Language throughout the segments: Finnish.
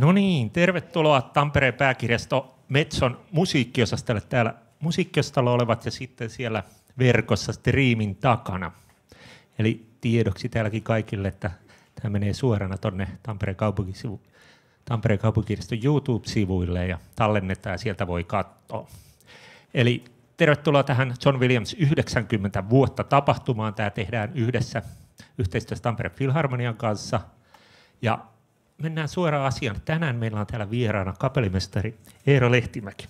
No niin, tervetuloa Tampereen pääkirjasto Metson musiikkiosastolle täällä musiikkiosastolla olevat ja sitten siellä verkossa striimin takana. Eli tiedoksi täälläkin kaikille, että tämä menee suorana tuonne Tampereen, kaupunkisivu, Tampereen kaupunkirjaston YouTube-sivuille ja tallennetaan ja sieltä voi katsoa. Eli tervetuloa tähän John Williams 90 vuotta tapahtumaan. Tämä tehdään yhdessä yhteistyössä Tampereen Filharmonian kanssa. Ja mennään suoraan asiaan. Tänään meillä on täällä vieraana kapellimestari Eero Lehtimäki.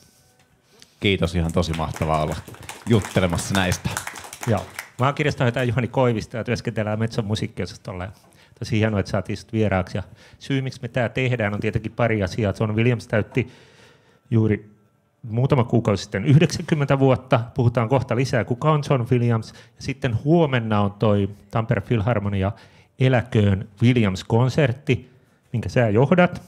Kiitos, ihan tosi mahtavaa olla juttelemassa näistä. Joo. Mä oon kirjastanut jotain Juhani Koivista ja työskentelee Metson musiikkiosastolla. Tosi hienoa, että saatiin sit vieraaksi. Ja syy, miksi me tämä tehdään, on tietenkin pari asiaa. On Williams täytti juuri muutama kuukausi sitten 90 vuotta. Puhutaan kohta lisää, kuka on John Williams. Ja sitten huomenna on toi Tampere Philharmonia Eläköön Williams-konsertti minkä sä johdat.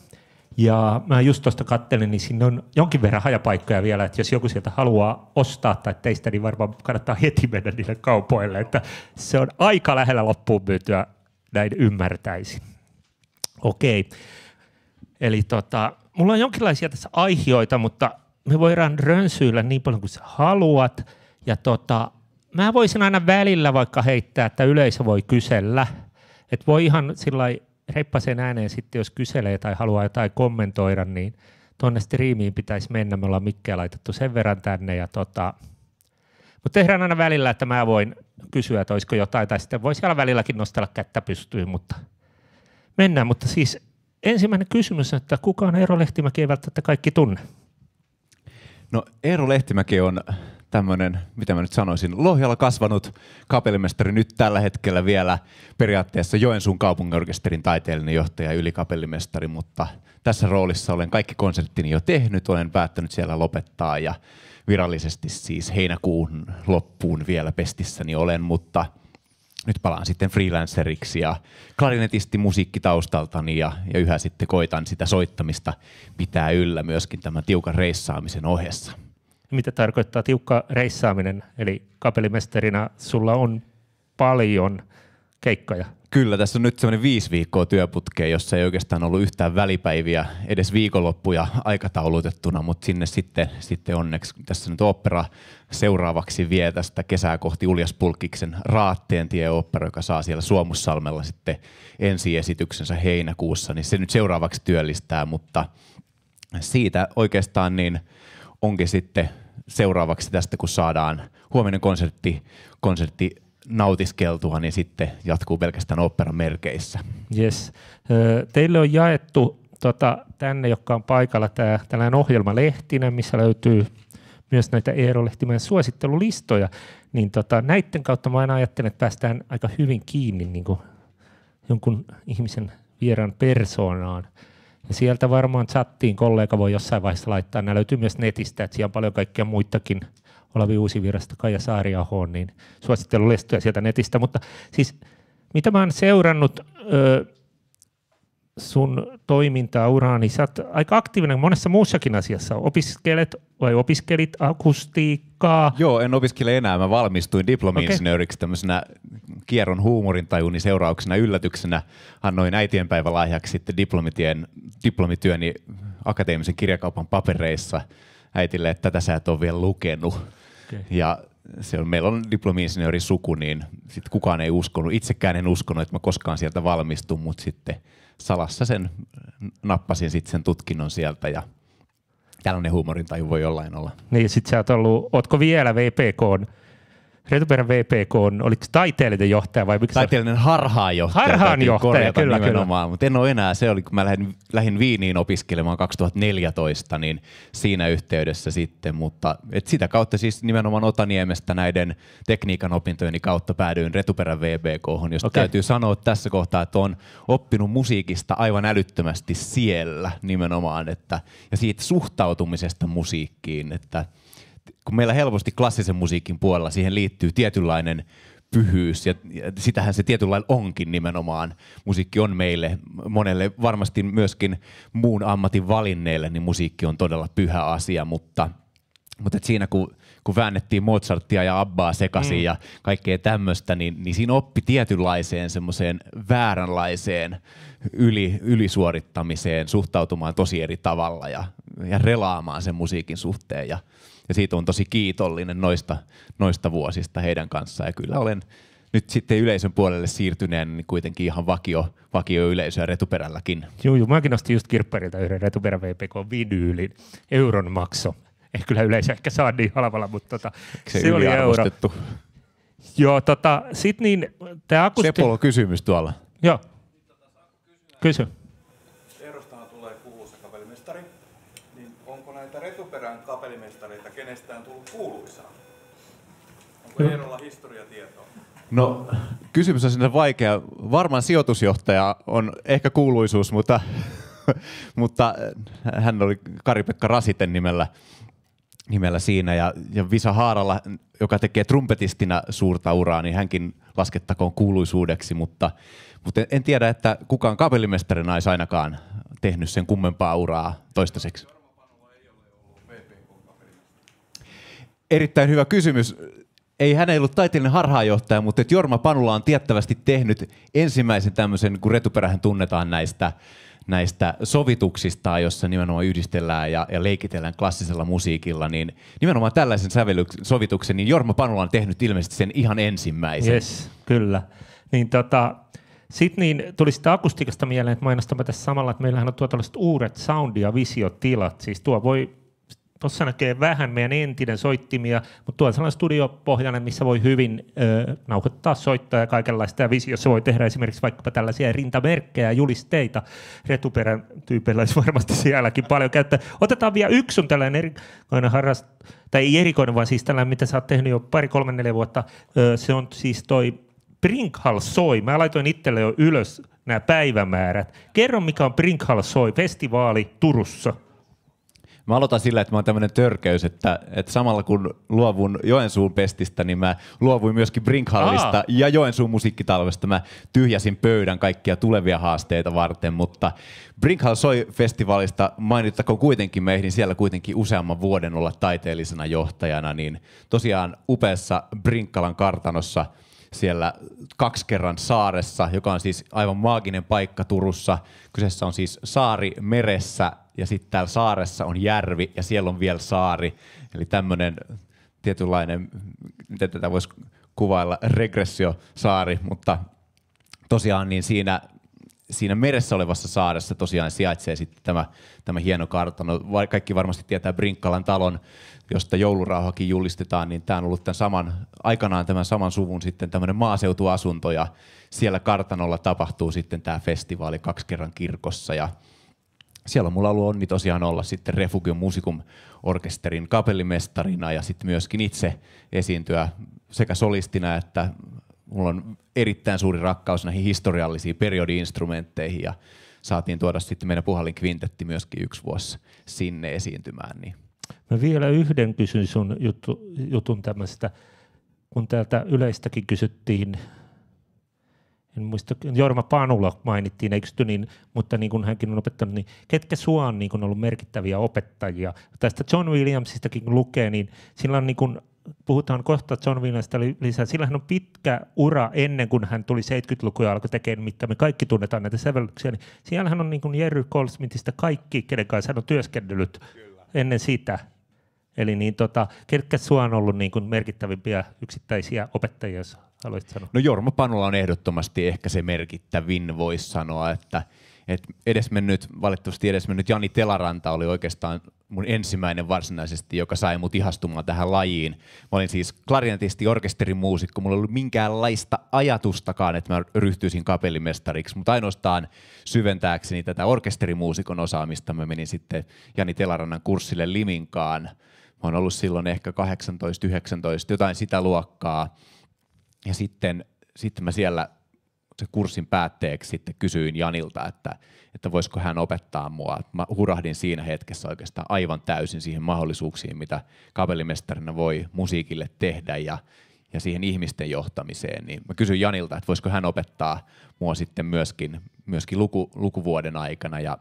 Ja mä just tuosta kattelin, niin siinä on jonkin verran hajapaikkoja vielä, että jos joku sieltä haluaa ostaa tai teistä, niin varmaan kannattaa heti mennä niille kaupoille, että se on aika lähellä loppuun myytyä, näin ymmärtäisi. Okei, eli tota, mulla on jonkinlaisia tässä aihioita, mutta me voidaan rönsyillä niin paljon kuin sä haluat, ja tota, mä voisin aina välillä vaikka heittää, että yleisö voi kysellä, että voi ihan sillä reippaisen ääneen sitten, jos kyselee tai haluaa jotain kommentoida, niin tuonne striimiin pitäisi mennä. Me ollaan Mikkeä laitettu sen verran tänne. Ja tota, mutta tehdään aina välillä, että mä voin kysyä, että olisiko jotain, tai sitten voi siellä välilläkin nostella kättä pystyyn, mutta mennään. Mutta siis ensimmäinen kysymys, että kuka on Eero Lehtimäki, ei välttämättä kaikki tunne. No Eero Lehtimäki on tämmöinen, mitä mä nyt sanoisin, Lohjalla kasvanut kapellimestari nyt tällä hetkellä vielä periaatteessa Joensuun kaupunginorkesterin taiteellinen johtaja ja ylikapellimestari, mutta tässä roolissa olen kaikki konserttini jo tehnyt, olen päättänyt siellä lopettaa ja virallisesti siis heinäkuun loppuun vielä pestissäni olen, mutta nyt palaan sitten freelanceriksi ja klarinetisti musiikkitaustaltani ja, ja yhä sitten koitan sitä soittamista pitää yllä myöskin tämän tiukan reissaamisen ohessa mitä tarkoittaa tiukka reissaaminen. Eli kapelimestarina sulla on paljon keikkoja. Kyllä, tässä on nyt semmoinen viisi viikkoa työputkeen, jossa ei oikeastaan ollut yhtään välipäiviä, edes viikonloppuja aikataulutettuna, mutta sinne sitten, sitten onneksi tässä nyt opera seuraavaksi vie tästä kesää kohti Uljas Pulkiksen Raatteen tieoppera, joka saa siellä Suomussalmella sitten ensi esityksensä heinäkuussa, niin se nyt seuraavaksi työllistää, mutta siitä oikeastaan niin – onkin sitten seuraavaksi tästä, kun saadaan huominen konsertti, konsertti nautiskeltua, niin sitten jatkuu pelkästään operan merkeissä. Yes. Teille on jaettu tota, tänne, joka on paikalla, tämä tällainen ohjelma missä löytyy myös näitä Eero Lehtimäen suosittelulistoja, niin tota, näiden kautta mä aina ajattelen, että päästään aika hyvin kiinni niin kuin jonkun ihmisen vieraan persoonaan. Ja sieltä varmaan chattiin kollega voi jossain vaiheessa laittaa. Nämä löytyy myös netistä, että siellä on paljon kaikkia muitakin. Olavi Uusivirasta, Kaija Saariaho, niin suosittelu lestyä sieltä netistä. Mutta siis mitä mä oon seurannut, öö, sun toimintaa, uraa, niin sä oot aika aktiivinen monessa muussakin asiassa. Opiskelet vai opiskelit akustiikkaa? Joo, en opiskele enää. Mä valmistuin diplomi-insinööriksi okay. tämmöisenä kierron huumorintajuni seurauksena yllätyksenä. Annoin äitienpäivä lahjaksi sitten diplomitien, diplomityöni akateemisen kirjakaupan papereissa äitille, että tätä sä et ole vielä lukenut. Okay. Ja se on, meillä on diplomi-insinööri suku, niin sit kukaan ei uskonut. Itsekään en uskonut, että mä koskaan sieltä valmistun, mutta sitten – salassa sen nappasin sitten sen tutkinnon sieltä ja tällainen huumorintaju voi jollain olla. Niin, sit sä oot ollut, ootko vielä VPK Retuperin VPK on, oliko taiteellinen johtaja vai miksi? Taiteellinen harhaanjohtaja. Harhaanjohtaja, kyllä, kyllä. Mutta en ole enää, se oli kun mä lähdin, lähdin Viiniin opiskelemaan 2014, niin siinä yhteydessä sitten, mutta et sitä kautta siis nimenomaan Otaniemestä näiden tekniikan opintojeni kautta päädyin Retuperän VPK, josta okay. täytyy sanoa tässä kohtaa, että on oppinut musiikista aivan älyttömästi siellä nimenomaan, että, ja siitä suhtautumisesta musiikkiin, että kun meillä helposti klassisen musiikin puolella siihen liittyy tietynlainen pyhyys, ja, ja sitähän se tietynlainen onkin nimenomaan. Musiikki on meille, monelle varmasti myöskin muun ammatin valinneille, niin musiikki on todella pyhä asia, mutta, mutta et siinä kun, kun väännettiin Mozartia ja Abbaa sekaisin mm. ja kaikkea tämmöistä, niin, niin siinä oppi tietynlaiseen semmoiseen vääränlaiseen yli, ylisuorittamiseen, suhtautumaan tosi eri tavalla ja, ja relaamaan sen musiikin suhteen ja – ja siitä on tosi kiitollinen noista, noista vuosista heidän kanssaan. Ja kyllä olen nyt sitten yleisön puolelle siirtyneen niin kuitenkin ihan vakio, vakio yleisöä retuperälläkin. Joo, joo, mäkin nostin just kirpparilta yhden retuperä VPK vinyylin, euron makso. Ei kyllä yleisö ehkä saa niin halvalla, mutta tota, se, se oli euro. Joo, tota, sit niin, tämä akusti... Sepolo kysymys tuolla. Joo, kysy. kenestään tullut kuuluisaa? Onko no. Eerolla historiatietoa? No, kysymys on sinne vaikea. Varmaan sijoitusjohtaja on ehkä kuuluisuus, mutta, mutta äh, hän oli Kari-Pekka Rasiten nimellä, nimellä siinä. Ja, ja Visa Haaralla, joka tekee trumpetistina suurta uraa, niin hänkin laskettakoon kuuluisuudeksi, mutta, mutta en tiedä, että kukaan kapellimestarina olisi ainakaan tehnyt sen kummempaa uraa toistaiseksi. Erittäin hyvä kysymys. Ei hän ei ollut taiteellinen harhaanjohtaja, mutta että Jorma Panula on tiettävästi tehnyt ensimmäisen tämmöisen, kun retuperähän tunnetaan näistä, näistä sovituksista, jossa nimenomaan yhdistellään ja, ja leikitellään klassisella musiikilla, niin nimenomaan tällaisen sovituksen, niin Jorma Panula on tehnyt ilmeisesti sen ihan ensimmäisen. Yes, kyllä. Niin tota, sitten niin, tuli sitä akustiikasta mieleen, että mainostamme tässä samalla, että meillähän on tuo tällaiset uudet sound- ja visiotilat. Siis tuo voi tuossa näkee vähän meidän entinen soittimia, mutta tuo on sellainen studiopohjainen, missä voi hyvin ö, nauhoittaa soittaa ja kaikenlaista. Ja visiossa voi tehdä esimerkiksi vaikkapa tällaisia rintamerkkejä ja julisteita. Retuperän tyypeillä olisi varmasti sielläkin paljon käyttää. Otetaan vielä yksi sun tällainen erikoinen harrast, tai ei erikoinen, vaan siis tällainen, mitä sä oot tehnyt jo pari, kolme, neljä vuotta. Ö, se on siis toi Brinkhal soi. Mä laitoin itselle jo ylös nämä päivämäärät. Kerro, mikä on Brinkhal soi, festivaali Turussa – Mä aloitan sillä, että mä oon tämmöinen törkeys, että, että samalla kun luovun Joensuun pestistä, niin mä luovuin myöskin Brinkhallista Aa. ja Joensuun musiikkitalvesta. Mä tyhjäsin pöydän kaikkia tulevia haasteita varten, mutta Brinkhall soi festivaalista mainittakoon kuitenkin, mä ehdin siellä kuitenkin useamman vuoden olla taiteellisena johtajana, niin tosiaan upeassa Brinkkalan kartanossa – siellä kerran saaressa, joka on siis aivan maaginen paikka Turussa. Kyseessä on siis saari meressä ja sitten täällä saaressa on järvi ja siellä on vielä saari. Eli tämmöinen tietynlainen, miten tätä voisi kuvailla, regressiosaari, mutta tosiaan niin siinä, siinä meressä olevassa saaressa tosiaan sijaitsee sitten tämä, tämä hieno kartano. Kaikki varmasti tietää Brinkkalan talon, josta joulurauhakin julistetaan, niin tämä on ollut tämän saman, aikanaan tämän saman suvun sitten tämmöinen maaseutuasunto ja siellä kartanolla tapahtuu sitten tämä festivaali kaksi kerran kirkossa ja siellä mulla ollut onni tosiaan olla sitten Refugio Musicum orkesterin kapellimestarina ja sitten myöskin itse esiintyä sekä solistina että mulla on erittäin suuri rakkaus näihin historiallisiin periodiinstrumentteihin ja saatiin tuoda sitten meidän puhallin kvintetti myöskin yksi vuosi sinne esiintymään. Niin. Mä vielä yhden kysyn sun jutun tämmöistä, kun täältä yleistäkin kysyttiin en muista, Jorma Panula mainittiin, eikö niin, mutta niin kuin hänkin on opettanut, niin ketkä sua on niin kuin ollut merkittäviä opettajia? Tästä John Williamsistakin kun lukee, niin sillä on niin kuin puhutaan kohta John Williamsista lisää. Sillähän on pitkä ura ennen kuin hän tuli 70-lukuja alkoi tekemään, mitä me kaikki tunnetaan näitä sävellyksiä. Niin siellähän on niin kuin Jerry Goldsmithistä kaikki, kenen kanssa hän on työskennellyt Kyllä. ennen sitä. Eli niin, tota, ketkä sua on ollut niin kuin merkittävimpiä yksittäisiä opettajia, jos haluaisit sanoa? No Jorma Panula on ehdottomasti ehkä se merkittävin, voisi sanoa, että et edesmennyt, valitettavasti edesmennyt Jani Telaranta oli oikeastaan mun ensimmäinen varsinaisesti, joka sai mut ihastumaan tähän lajiin. Mä olin siis klarinetisti, orkesterimuusikko, mulla ei ollut minkäänlaista ajatustakaan, että mä ryhtyisin kapellimestariksi, mutta ainoastaan syventääkseni tätä orkesterimuusikon osaamista mä menin sitten Jani Telarannan kurssille Liminkaan. Mä oon ollut silloin ehkä 18-19, jotain sitä luokkaa ja sitten, sitten mä siellä se kurssin päätteeksi sitten kysyin Janilta, että, että voisiko hän opettaa mua. Mä hurahdin siinä hetkessä oikeastaan aivan täysin siihen mahdollisuuksiin, mitä kapellimestarina voi musiikille tehdä ja, ja siihen ihmisten johtamiseen. Niin mä kysyin Janilta, että voisiko hän opettaa mua sitten myöskin, myöskin luku, lukuvuoden aikana. Ja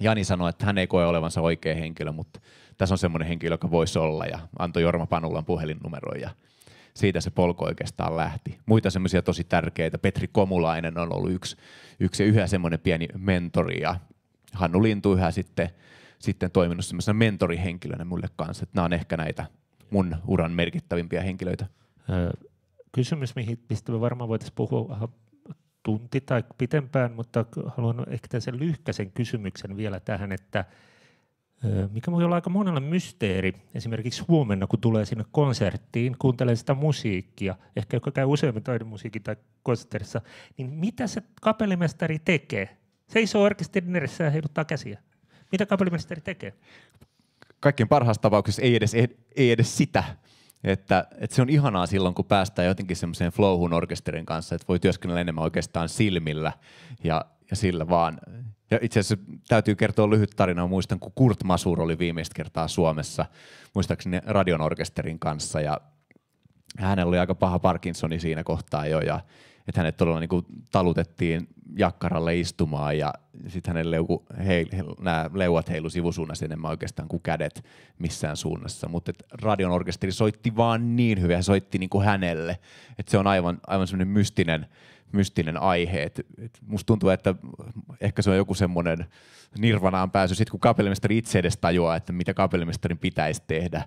Jani sanoi, että hän ei koe olevansa oikea henkilö, mutta tässä on semmoinen henkilö, joka voisi olla. Ja antoi Jorma Panulan puhelinnumeron ja siitä se polku oikeastaan lähti. Muita semmoisia tosi tärkeitä, Petri Komulainen on ollut yksi, yksi yhä semmoinen pieni mentori ja Hannu Lintu yhä sitten, sitten toiminut semmoisena mentorihenkilönä mulle kanssa. Että nämä on ehkä näitä mun uran merkittävimpiä henkilöitä. Kysymys, mihin, mistä me varmaan voitaisiin puhua tunti tai pitempään, mutta haluan ehkä sen lyhkäisen kysymyksen vielä tähän, että mikä voi olla aika monella mysteeri. Esimerkiksi huomenna, kun tulee sinne konserttiin, kuuntelee sitä musiikkia, ehkä joka käy useammin taidemusiikin tai konsertissa, niin mitä se kapellimestari tekee? Seisoo orkesterin edessä ja heiluttaa käsiä. Mitä kapellimestari tekee? Kaikkien parhaassa tapauksessa ei edes, ei edes sitä, että, että se on ihanaa silloin, kun päästään jotenkin semmoiseen flowhun orkesterin kanssa, että voi työskennellä enemmän oikeastaan silmillä ja, ja sillä vaan. Ja itse asiassa täytyy kertoa lyhyt tarina. Muistan, kun Kurt Masur oli viimeistä kertaa Suomessa, muistaakseni radion orkesterin kanssa, ja hänellä oli aika paha Parkinsoni siinä kohtaa jo, ja että hänet todella niin kuin talutettiin jakkaralle istumaan ja sitten hänen leuku, heil, he, nämä leuat heilu sivusuunnassa enemmän oikeastaan kuin kädet missään suunnassa. Mutta radion orkesteri soitti vaan niin hyvin, hän soitti niin kuin hänelle. Et se on aivan, aivan semmoinen mystinen, mystinen aihe. Et, et musta tuntuu, että ehkä se on joku semmoinen nirvanaan pääsy, sit kun kapellimestari itse edes tajuaa, että mitä kapellimestarin pitäisi tehdä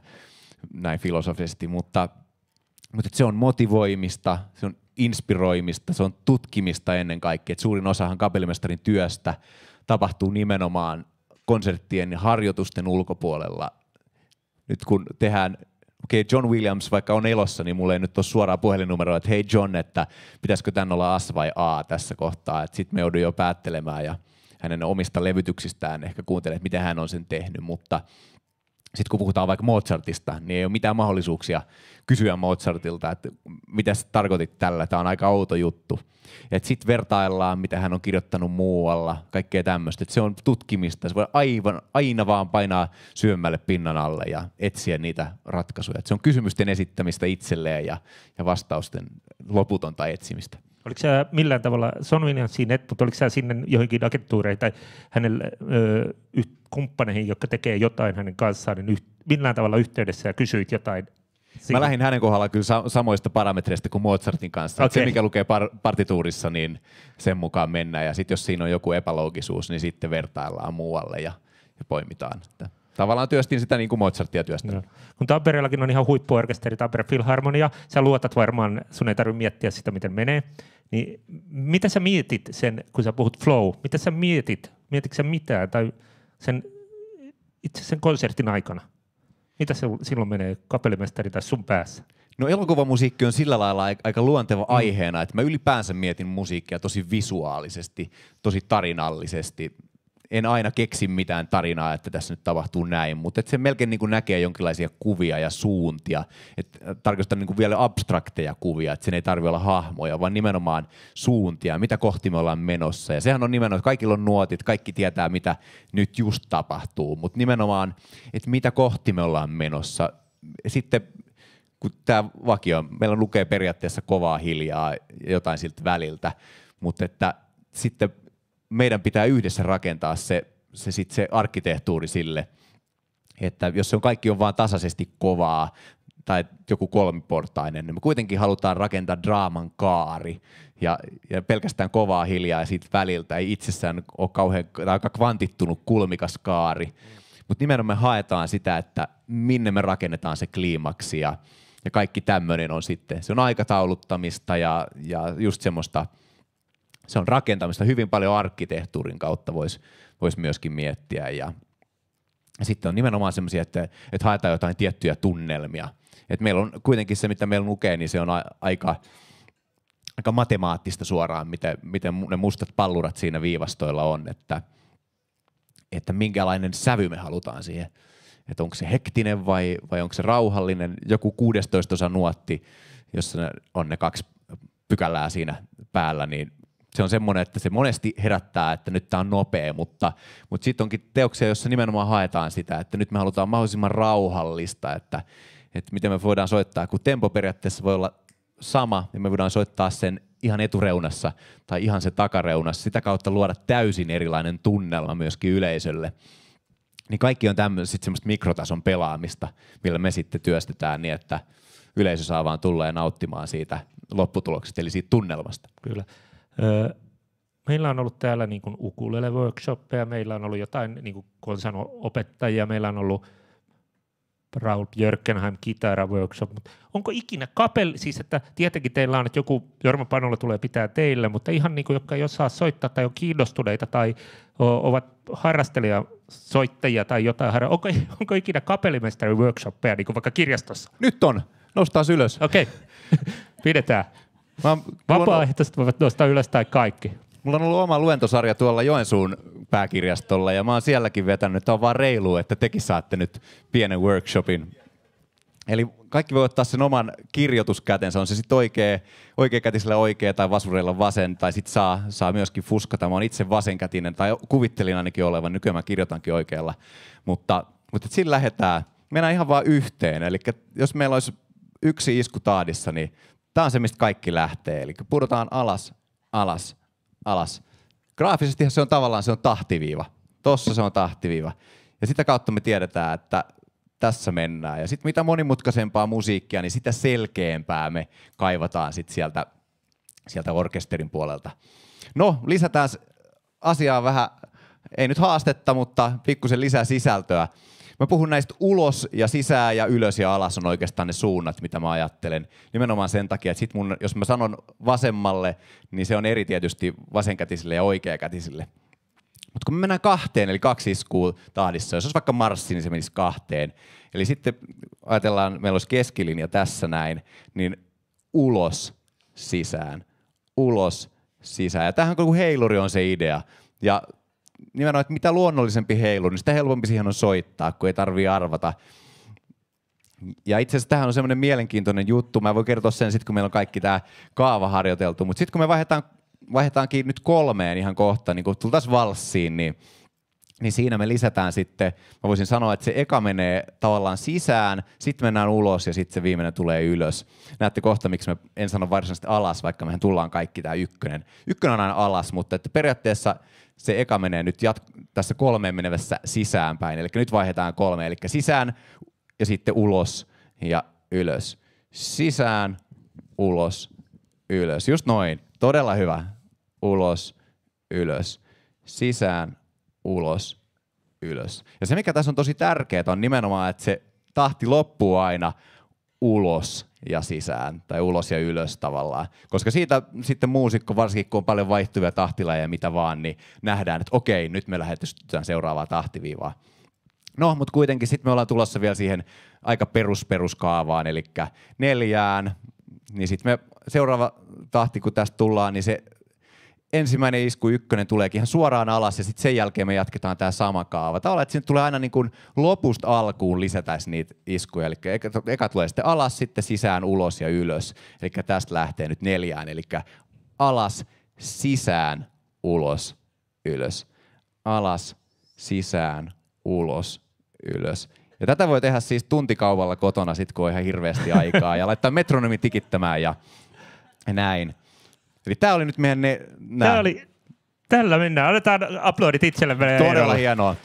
näin filosofisesti, mutta mutta se on motivoimista, se on inspiroimista, se on tutkimista ennen kaikkea. Et suurin osahan kapellimestarin työstä tapahtuu nimenomaan konserttien ja harjoitusten ulkopuolella. Nyt kun tehdään okei, okay, John Williams vaikka on elossa, niin mulla ei nyt ole suoraa puhelinnumeroa, että hei John, että pitäisikö tämän olla as vai a tässä kohtaa. Sitten me joudun jo päättelemään ja hänen omista levytyksistään ehkä kuuntelen, että miten hän on sen tehnyt, mutta sitten kun puhutaan vaikka Mozartista, niin ei ole mitään mahdollisuuksia kysyä Mozartilta, että mitä sä tarkoitit tällä, tämä on aika outo juttu. Sitten vertaillaan, mitä hän on kirjoittanut muualla, kaikkea tämmöistä. Se on tutkimista, se voi aivan, aina vaan painaa syömälle pinnan alle ja etsiä niitä ratkaisuja. Et se on kysymysten esittämistä itselleen ja, ja vastausten loputonta etsimistä. Oliko sinä millään tavalla, sanoin ihan siinä, mutta oliko sinä sinne johonkin agentuureihin tai hänen ö, yh, kumppaneihin, jotka tekee jotain hänen kanssaan, niin yh, millään tavalla yhteydessä ja kysyit jotain Siinä. Mä lähdin hänen kohdalla kyllä samoista parametreistä kuin Mozartin kanssa. Okay. Se, mikä lukee par- partituurissa, niin sen mukaan mennään. Ja sitten jos siinä on joku epäloogisuus, niin sitten vertaillaan muualle ja, ja poimitaan. Että. Tavallaan työstin sitä niin kuin Mozartia työstä. No. Kun Tampereellakin on ihan huippuorkesteri, Tampere Philharmonia, sä luotat varmaan, sun ei tarvitse miettiä sitä, miten menee. Niin mitä sä mietit sen, kun sä puhut flow, mitä sä mietit, mietitkö sä mitään tai sen, itse sen konsertin aikana? Mitä se silloin menee kapellimestari tai sun päässä? No elokuvamusiikki on sillä lailla aika luonteva mm. aiheena, että mä ylipäänsä mietin musiikkia tosi visuaalisesti, tosi tarinallisesti en aina keksi mitään tarinaa, että tässä nyt tapahtuu näin, mutta se melkein niin kuin näkee jonkinlaisia kuvia ja suuntia. Et äh, tarkoitan niin kuin vielä abstrakteja kuvia, että sen ei tarvitse olla hahmoja, vaan nimenomaan suuntia, mitä kohti me ollaan menossa. Ja sehän on nimenomaan, että kaikilla on nuotit, kaikki tietää, mitä nyt just tapahtuu, mutta nimenomaan, että mitä kohti me ollaan menossa. Sitten kun tämä vakio, meillä lukee periaatteessa kovaa hiljaa jotain siltä väliltä, mutta että sitten meidän pitää yhdessä rakentaa se, se, sit se arkkitehtuuri sille, että jos se on kaikki on vaan tasaisesti kovaa tai joku kolmiportainen, niin me kuitenkin halutaan rakentaa draaman kaari ja, ja pelkästään kovaa hiljaa ja siitä väliltä ei itsessään ole kauhean, tai aika kvantittunut kulmikas kaari, mutta nimenomaan me haetaan sitä, että minne me rakennetaan se kliimaksi ja, ja kaikki tämmöinen on sitten, se on aikatauluttamista ja, ja just semmoista – se on rakentamista hyvin paljon arkkitehtuurin kautta voisi vois myöskin miettiä ja sitten on nimenomaan semmoisia, että, että haetaan jotain tiettyjä tunnelmia. Et meillä on kuitenkin se, mitä meillä lukee, niin se on a, aika, aika matemaattista suoraan, miten, miten ne mustat pallurat siinä viivastoilla on, että, että minkälainen sävy me halutaan siihen. Että onko se hektinen vai, vai onko se rauhallinen. Joku 16 osa nuotti, jossa on ne kaksi pykälää siinä päällä, niin se on semmoinen, että se monesti herättää, että nyt tämä on nopea, mutta, mutta sitten onkin teoksia, jossa nimenomaan haetaan sitä, että nyt me halutaan mahdollisimman rauhallista, että, että miten me voidaan soittaa, kun tempo periaatteessa voi olla sama, niin me voidaan soittaa sen ihan etureunassa tai ihan se takareunassa, sitä kautta luoda täysin erilainen tunnelma myöskin yleisölle. Niin kaikki on tämmöistä semmoista mikrotason pelaamista, millä me sitten työstetään niin, että yleisö saa vaan tulla ja nauttimaan siitä lopputuloksesta, eli siitä tunnelmasta. Kyllä. Meillä on ollut täällä niin kuin ukulele-workshoppeja, meillä on ollut jotain niin kuin opettajia, meillä on ollut Raul Jörkenheim kitara workshop, mutta onko ikinä kapelli, siis että tietenkin teillä on, että joku Jorma Panola tulee pitää teille, mutta ihan niin kuin, jotka ei osaa soittaa tai on kiinnostuneita tai ovat harrastelija soittajia tai jotain, onko, onko ikinä kapellimestari workshoppeja niin kuin vaikka kirjastossa? Nyt on, nostaa ylös. Okei, okay. pidetään. Mä, Vapaaehtoiset voivat nostaa ylös tai kaikki. Mulla on ollut oma luentosarja tuolla Joensuun pääkirjastolla ja mä oon sielläkin vetänyt, että on vaan reilu, että tekin saatte nyt pienen workshopin. Eli kaikki voi ottaa sen oman kirjoituskätensä, on se sitten oikea, oikea kätisellä oikea tai vasureilla vasen, tai sitten saa, saa myöskin fuskata. Mä oon itse vasenkätinen, tai kuvittelin ainakin olevan, nykyään mä kirjoitankin oikealla. Mutta, mutta sillä lähdetään, mennään ihan vaan yhteen. Eli jos meillä olisi yksi isku taadissa, niin Tämä on se, mistä kaikki lähtee. Eli pudotaan alas, alas, alas. Graafisesti se on tavallaan se on tahtiviiva. Tossa se on tahtiviiva. Ja sitä kautta me tiedetään, että tässä mennään. Ja sitten mitä monimutkaisempaa musiikkia, niin sitä selkeämpää me kaivataan sit sieltä, sieltä orkesterin puolelta. No, lisätään asiaa vähän, ei nyt haastetta, mutta pikkusen lisää sisältöä. Mä puhun näistä ulos ja sisään ja ylös ja alas on oikeastaan ne suunnat, mitä mä ajattelen. Nimenomaan sen takia, että sit mun, jos mä sanon vasemmalle, niin se on eri tietysti vasenkätisille ja oikeakätisille. Mutta kun me mennään kahteen, eli kaksi iskua tahdissa, jos olisi vaikka marssi, niin se menisi kahteen. Eli sitten ajatellaan, meillä olisi keskilinja tässä näin, niin ulos, sisään, ulos, sisään. Ja tähän kun heiluri on se idea. Ja nimenomaan, että mitä luonnollisempi heilu, niin sitä helpompi siihen on soittaa, kun ei tarvii arvata. Ja itse asiassa tähän on semmoinen mielenkiintoinen juttu. Mä voin kertoa sen sitten, kun meillä on kaikki tämä kaava harjoiteltu. Mutta sitten kun me vaihdetaan, vaihdetaankin nyt kolmeen ihan kohta, niin kun tultaisiin valssiin, niin – niin siinä me lisätään sitten, mä voisin sanoa, että se eka menee tavallaan sisään, sitten mennään ulos ja sitten se viimeinen tulee ylös. Näette kohta, miksi mä en sano varsinaisesti alas, vaikka mehän tullaan kaikki tämä ykkönen. Ykkönen on aina alas, mutta että periaatteessa se eka menee nyt jat- tässä kolmeen menevässä sisäänpäin. Eli nyt vaihdetaan kolme, eli sisään ja sitten ulos ja ylös. Sisään, ulos, ylös. Just noin. Todella hyvä. Ulos, ylös. Sisään, ulos, ylös. Ja se, mikä tässä on tosi tärkeää, on nimenomaan, että se tahti loppuu aina ulos ja sisään, tai ulos ja ylös tavallaan. Koska siitä sitten muusikko, varsinkin kun on paljon vaihtuvia tahtilajeja ja mitä vaan, niin nähdään, että okei, nyt me lähdetään seuraavaa tahtiviivaa. No, mutta kuitenkin sitten me ollaan tulossa vielä siihen aika perusperuskaavaan, eli neljään, niin sitten me seuraava tahti, kun tästä tullaan, niin se ensimmäinen isku ykkönen tuleekin ihan suoraan alas ja sitten sen jälkeen me jatketaan tämä sama kaava. Tavallaan, että sinne tulee aina niin kuin lopusta alkuun lisätäisiin niitä iskuja. Eli eka, eka tulee sitten alas, sitten sisään, ulos ja ylös. Eli tästä lähtee nyt neljään. Eli alas, sisään, ulos, ylös. Alas, sisään, ulos, ylös. Ja tätä voi tehdä siis tuntikaupalla kotona, sit kun on ihan hirveästi aikaa, ja laittaa metronomi tikittämään ja näin. Eli tämä oli nyt meidän ne... Tää oli, tällä mennään. Annetaan aplodit itselle. Todella hienoa.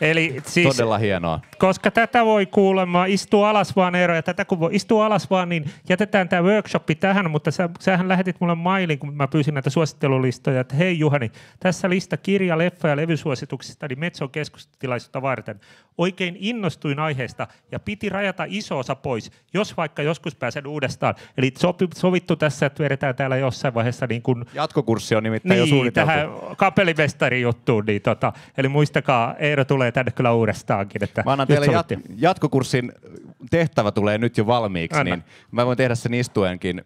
Eli siis, Todella hienoa. Koska tätä voi kuulemma istua alas vaan Eero, ja tätä kun voi istua alas vaan, niin jätetään tämä workshopi tähän, mutta sä, sähän lähetit mulle mailin, kun mä pyysin näitä suosittelulistoja, että hei Juhani, tässä lista kirja, leffa ja levysuosituksista, niin Metson keskustilaisuutta varten. Oikein innostuin aiheesta ja piti rajata iso osa pois, jos vaikka joskus pääsen uudestaan. Eli sopi sovittu tässä, että vedetään täällä jossain vaiheessa niin kun Jatkokurssi on nimittäin niin, jo suunniteltu. tähän kapellimestarin juttuun, niin tota, eli muistakaa, Eero tulee tulee tänne kyllä uudestaankin. Että mä annan teille jat- jatkokurssin tehtävä tulee nyt jo valmiiksi, Anna. niin mä voin tehdä sen istuenkin.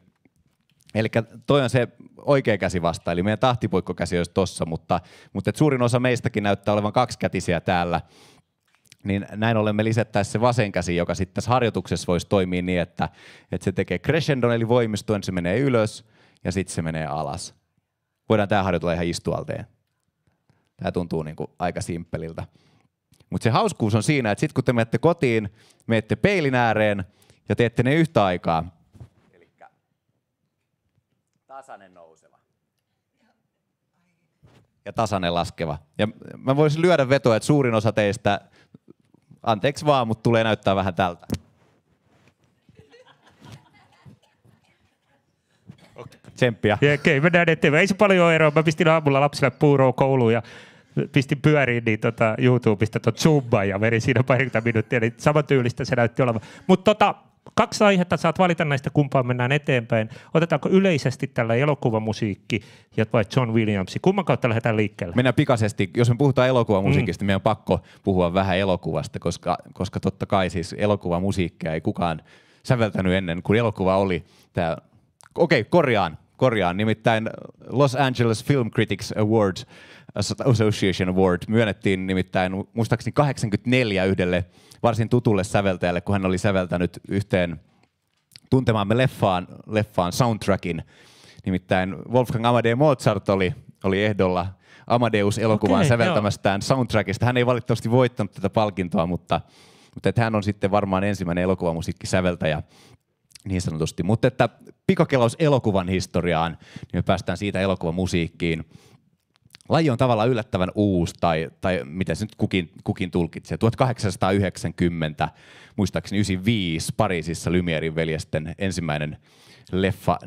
Eli toi on se oikea käsi vasta, eli meidän tahtipuikkokäsi olisi tossa, mutta, mutta et suurin osa meistäkin näyttää olevan kaksikätisiä täällä niin näin ollen me lisättäisiin se vasen käsi, joka sitten tässä harjoituksessa voisi toimia niin, että, että se tekee crescendon eli voimistuen, se menee ylös ja sitten se menee alas. Voidaan tämä harjoitella ihan istualteen. Tämä tuntuu niin kuin aika simppeliltä. Mutta se hauskuus on siinä, että sitten kun te menette kotiin, menette peilin ääreen ja teette ne yhtä aikaa. Eli tasainen nouseva. Ja tasainen laskeva. Ja mä voisin lyödä vetoa, että suurin osa teistä, anteeksi vaan, mutta tulee näyttää vähän tältä. Tsemppiä. Okei, okay, mennään eteenpäin. Ei se paljon eroa. Mä pistin aamulla lapsille puuroa kouluun ja pisti pyöriin niin tota YouTubesta tuon Zumba ja veri siinä parikymmentä minuuttia, niin samantyylistä se näytti olevan. Mutta tota, kaksi aihetta, saat valita näistä kumpaan mennään eteenpäin. Otetaanko yleisesti tällä elokuvamusiikki ja vai John Williams? Kumman kautta lähdetään liikkeelle? Mennään pikaisesti, jos me puhutaan elokuvamusiikista, mm. meidän on pakko puhua vähän elokuvasta, koska, koska totta kai siis elokuvamusiikkia ei kukaan säveltänyt ennen kuin elokuva oli tämä. Okei, korjaan korjaan. Nimittäin Los Angeles Film Critics Award, Association Award, myönnettiin nimittäin muistaakseni 84 yhdelle varsin tutulle säveltäjälle, kun hän oli säveltänyt yhteen tuntemaamme leffaan, leffaan soundtrackin. Nimittäin Wolfgang Amadeus Mozart oli, oli ehdolla Amadeus-elokuvan okay, säveltämästään joo. soundtrackista. Hän ei valitettavasti voittanut tätä palkintoa, mutta, mutta että hän on sitten varmaan ensimmäinen elokuvamusiikkisäveltäjä, niin sanotusti. Mutta että pikakelaus elokuvan historiaan, niin me päästään siitä elokuvamusiikkiin. Laji on tavallaan yllättävän uusi, tai, tai miten se nyt kukin, kukin tulkitsee. 1890, muistaakseni 95, Pariisissa Lymierin veljesten ensimmäinen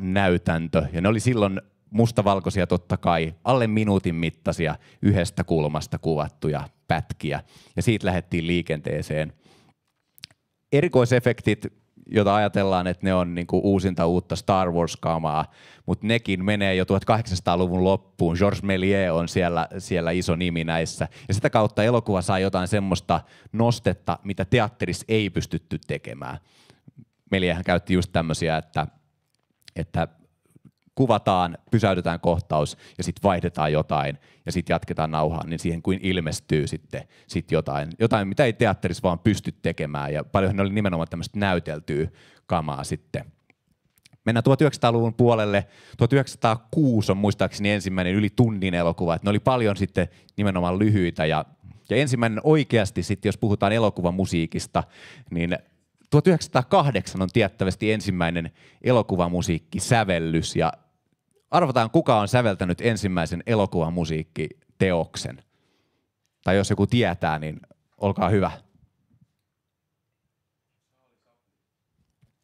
näytäntö Ja ne oli silloin mustavalkoisia totta kai, alle minuutin mittaisia, yhdestä kulmasta kuvattuja pätkiä. Ja siitä lähdettiin liikenteeseen. Erikoisefektit jota ajatellaan, että ne on niinku uusinta uutta Star Wars-kamaa, mutta nekin menee jo 1800-luvun loppuun. Georges Méliès on siellä, siellä iso nimi näissä. Ja sitä kautta elokuva saa jotain semmoista nostetta, mitä teatterissa ei pystytty tekemään. Méliéhän käytti just tämmöisiä, että, että kuvataan, pysäytetään kohtaus ja sitten vaihdetaan jotain ja sitten jatketaan nauhaan, niin siihen kuin ilmestyy sitten sit jotain, jotain, mitä ei teatterissa vaan pysty tekemään ja paljon ne oli nimenomaan tämmöistä näyteltyä kamaa sitten. Mennään 1900-luvun puolelle. 1906 on muistaakseni ensimmäinen yli tunnin elokuva. Et ne oli paljon sitten nimenomaan lyhyitä ja, ja ensimmäinen oikeasti sitten, jos puhutaan elokuvamusiikista, niin 1908 on tiettävästi ensimmäinen elokuvamusiikkisävellys ja Arvataan, kuka on säveltänyt ensimmäisen elokuvamusiikkiteoksen. Tai jos joku tietää, niin olkaa hyvä.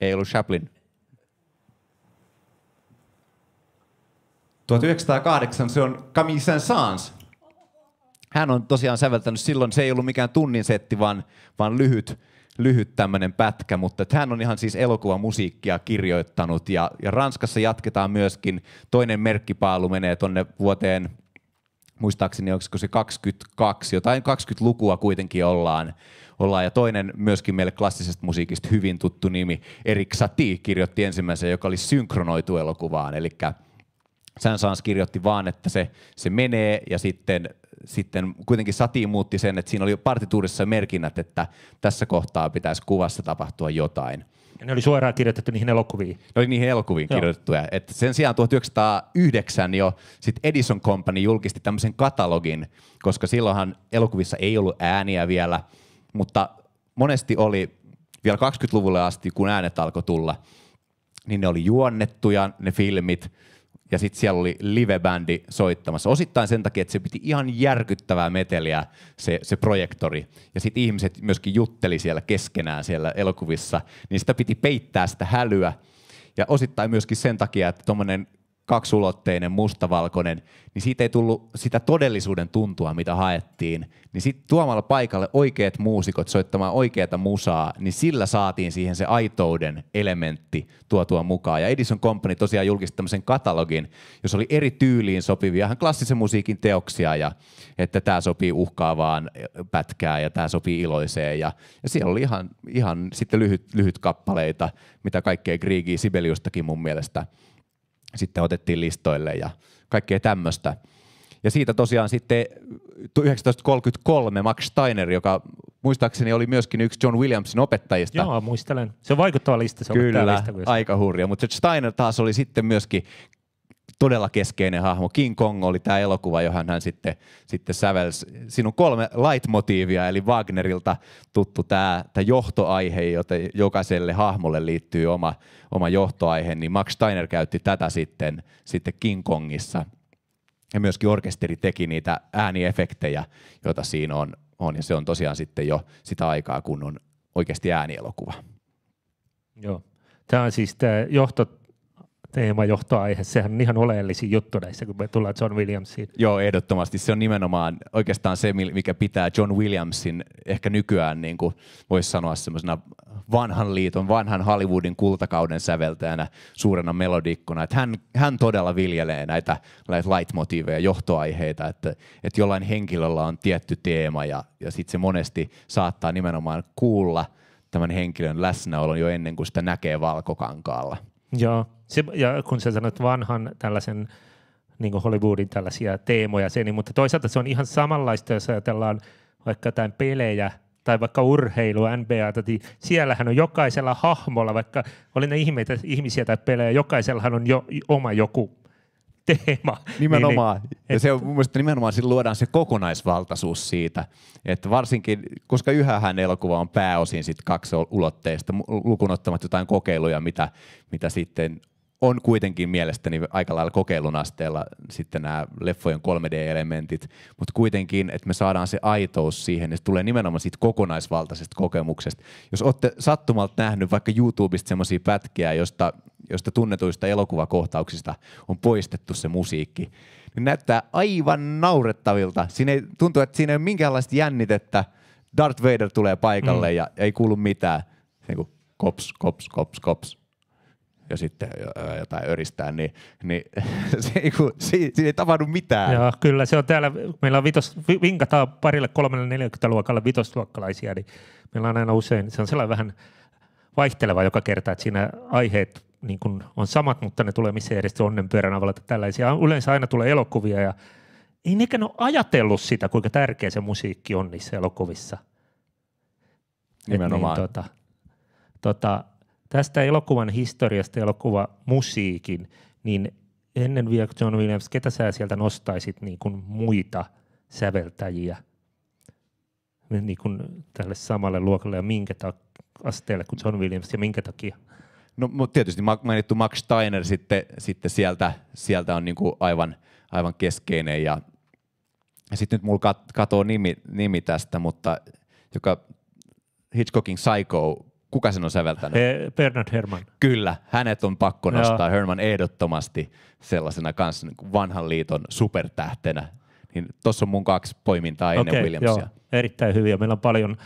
Ei ollut Chaplin. 1908 se on Camille Saint-Saëns. Hän on tosiaan säveltänyt silloin, se ei ollut mikään tunnin setti, vaan, vaan lyhyt lyhyt tämmöinen pätkä, mutta hän on ihan siis elokuvamusiikkia kirjoittanut ja, ja Ranskassa jatketaan myöskin, toinen merkkipaalu menee tuonne vuoteen, muistaakseni onko se 22, jotain 20 lukua kuitenkin ollaan, ollaan. Ja toinen myöskin meille klassisesta musiikista hyvin tuttu nimi, Erik Satie kirjoitti ensimmäisen, joka oli synkronoitu elokuvaan, eli Sansans kirjoitti vaan, että se, se menee ja sitten sitten kuitenkin Sati muutti sen, että siinä oli partituurissa merkinnät, että tässä kohtaa pitäisi kuvassa tapahtua jotain. Ne oli suoraan kirjoitettu niihin elokuviin. Ne oli niihin elokuviin Joo. kirjoitettuja. Et sen sijaan 1909 jo sit Edison Company julkisti tämmöisen katalogin, koska silloinhan elokuvissa ei ollut ääniä vielä, mutta monesti oli vielä 20-luvulle asti, kun äänet alkoi tulla, niin ne oli juonnettuja ne filmit, ja sitten siellä oli live-bändi soittamassa. Osittain sen takia, että se piti ihan järkyttävää meteliä se, se projektori. Ja sitten ihmiset myöskin jutteli siellä keskenään siellä elokuvissa, niin sitä piti peittää sitä hälyä. Ja osittain myöskin sen takia, että tuommoinen kaksulotteinen, mustavalkoinen, niin siitä ei tullut sitä todellisuuden tuntua, mitä haettiin. Niin sitten tuomalla paikalle oikeat muusikot soittamaan oikeata musaa, niin sillä saatiin siihen se aitouden elementti tuotua mukaan. Ja Edison Company tosiaan julkisti tämmöisen katalogin, jos oli eri tyyliin sopivia, ihan klassisen musiikin teoksia, ja että tämä sopii uhkaavaan pätkään ja tämä sopii iloiseen. Ja, ja siellä oli ihan, ihan sitten lyhyt, lyhyt kappaleita, mitä kaikkea Griegi Sibeliustakin mun mielestä – sitten otettiin listoille ja kaikkea tämmöistä. Ja siitä tosiaan sitten 1933 Max Steiner, joka muistaakseni oli myöskin yksi John Williamsin opettajista. Joo, muistelen. Se on vaikuttava lista. Se Kyllä, lista aika hurja. Mutta Steiner taas oli sitten myöskin todella keskeinen hahmo. King Kong oli tämä elokuva, johon hän sitten, sitten sävelsi. Siinä on kolme leitmotiivia, eli Wagnerilta tuttu tämä, tämä johtoaihe, jota jokaiselle hahmolle liittyy oma, oma johtoaihe, niin Max Steiner käytti tätä sitten, sitten King Kongissa. Ja myöskin orkesteri teki niitä ääniefektejä, joita siinä on, on, ja se on tosiaan sitten jo sitä aikaa, kun on oikeasti äänielokuva. Joo. Tämä on siis tämä johto, teema, johtoaihe, sehän on ihan oleellisin juttu näissä, kun me tullaan John Williamsiin. Joo, ehdottomasti. Se on nimenomaan oikeastaan se, mikä pitää John Williamsin ehkä nykyään, niin kuin voisi sanoa, semmoisena vanhan liiton, vanhan Hollywoodin kultakauden säveltäjänä, suurena melodiikkona. Että hän, hän todella viljelee näitä, näitä leitmotiiveja, johtoaiheita, että, että jollain henkilöllä on tietty teema ja, ja sitten se monesti saattaa nimenomaan kuulla tämän henkilön läsnäolon jo ennen kuin sitä näkee valkokankaalla. Joo, se, ja kun sä sanot vanhan tällaisen niin Hollywoodin tällaisia teemoja, se, niin, mutta toisaalta se on ihan samanlaista, jos ajatellaan vaikka jotain pelejä tai vaikka urheilu, NBA, niin siellähän on jokaisella hahmolla, vaikka oli ne ihmeitä, ihmisiä tai pelejä, jokaisellahan on jo oma joku teema. Nimenomaan. Niin, niin, ja se on mun mielestä nimenomaan sillä luodaan se kokonaisvaltaisuus siitä, että varsinkin, koska yhähän elokuva on pääosin sit kaksi ulotteista, lukunottamatta jotain kokeiluja, mitä, mitä sitten on kuitenkin mielestäni aika lailla kokeilun asteella sitten nämä leffojen 3D-elementit, mutta kuitenkin, että me saadaan se aitous siihen, että se tulee nimenomaan siitä kokonaisvaltaisesta kokemuksesta. Jos olette sattumalta nähnyt vaikka YouTubesta semmoisia pätkiä, josta, josta tunnetuista elokuvakohtauksista on poistettu se musiikki, niin näyttää aivan naurettavilta. Siinä ei, tuntuu, että siinä ei ole minkäänlaista jännitettä. Darth Vader tulee paikalle mm. ja ei kuulu mitään. Niin kuin kops, kops, kops, kops ja sitten jotain öristää, niin, niin se ei, kun, siinä, siinä ei tapahdu mitään. Joo, kyllä se on täällä, meillä on vitos, vinkataan parille 340 luokalle vitosluokkalaisia, niin meillä on aina usein, se on sellainen vähän vaihteleva joka kerta, että siinä aiheet niin kun on samat, mutta ne tulee missä edes onnenpyörän avalta tällaisia. Yleensä aina tulee elokuvia ja ei nekään ole ajatellut sitä, kuinka tärkeä se musiikki on niissä elokuvissa. Nimenomaan. Et niin, tota, tota, tästä elokuvan historiasta, elokuva musiikin, niin ennen vielä John Williams, ketä sä sieltä nostaisit niin kuin muita säveltäjiä niin kuin tälle samalle luokalle ja minkä tak- asteelle kuin John Williams ja minkä takia? No, mutta tietysti mainittu Max Steiner sitten, sitten sieltä, sieltä on niin kuin aivan, aivan keskeinen ja, ja sitten nyt mulla kat- katoo nimi, nimi tästä, mutta joka Hitchcockin Psycho kuka sen on säveltänyt? He, Bernard Herman. Kyllä, hänet on pakko nostaa. Joo. Herman ehdottomasti sellaisena kans niinku vanhan liiton supertähtenä. Niin tuossa on mun kaksi poimintaa ennen okay, Williamsia. Joo, erittäin hyviä. Meillä on paljon,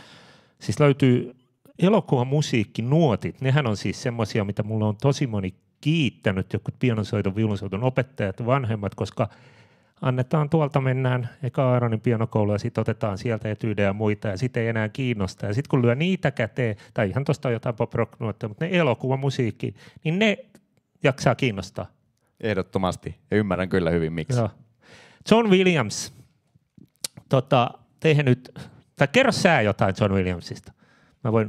siis löytyy elokuvan musiikki, nuotit, nehän on siis semmoisia, mitä mulla on tosi moni kiittänyt, jotkut pianosoiton, viulunsoiton opettajat, vanhemmat, koska – annetaan tuolta mennään eka Aaronin pianokoulu ja sitten otetaan sieltä etyydejä ja muita ja sitten ei enää kiinnosta. Ja sitten kun lyö niitä käteen, tai ihan tuosta jotain pop rock mutta ne elokuva musiikki, niin ne jaksaa kiinnostaa. Ehdottomasti. Ja ymmärrän kyllä hyvin miksi. Joo. John Williams, tota, tehnyt, tai kerro sä jotain John Williamsista. Mä voin...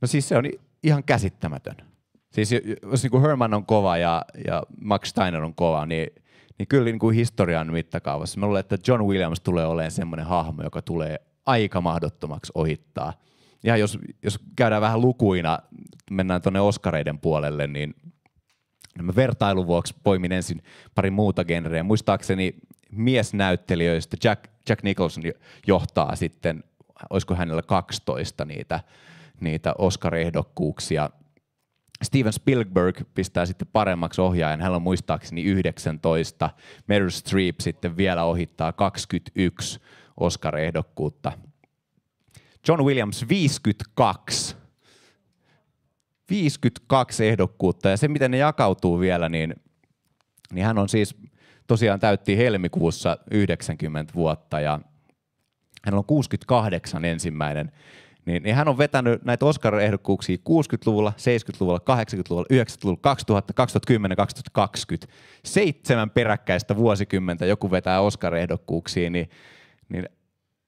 No siis se on ihan käsittämätön. Siis jos niin kuin Herman on kova ja, ja Max Steiner on kova, niin – niin kyllä niin kuin historian mittakaavassa. Mä luulen, että John Williams tulee olemaan semmoinen hahmo, joka tulee aika mahdottomaksi ohittaa. Ja jos, jos käydään vähän lukuina, mennään tuonne Oscareiden puolelle, niin mä vertailun vuoksi poimin ensin pari muuta genreä. Muistaakseni miesnäyttelijöistä Jack, Jack Nicholson johtaa sitten, olisiko hänellä 12 niitä, niitä Oscar-ehdokkuuksia – Steven Spielberg pistää sitten paremmaksi ohjaajan. Hän on muistaakseni 19. Meryl Streep sitten vielä ohittaa 21 Oscar-ehdokkuutta. John Williams 52. 52 ehdokkuutta ja se, miten ne jakautuu vielä, niin, niin hän on siis tosiaan täytti helmikuussa 90 vuotta ja hän on 68 ensimmäinen niin, niin hän on vetänyt näitä Oscar-ehdokkuuksia 60-luvulla, 70-luvulla, 80-luvulla, 90-luvulla, 2000, 2010, 2020. Seitsemän peräkkäistä vuosikymmentä joku vetää Oscar-ehdokkuuksia, niin, niin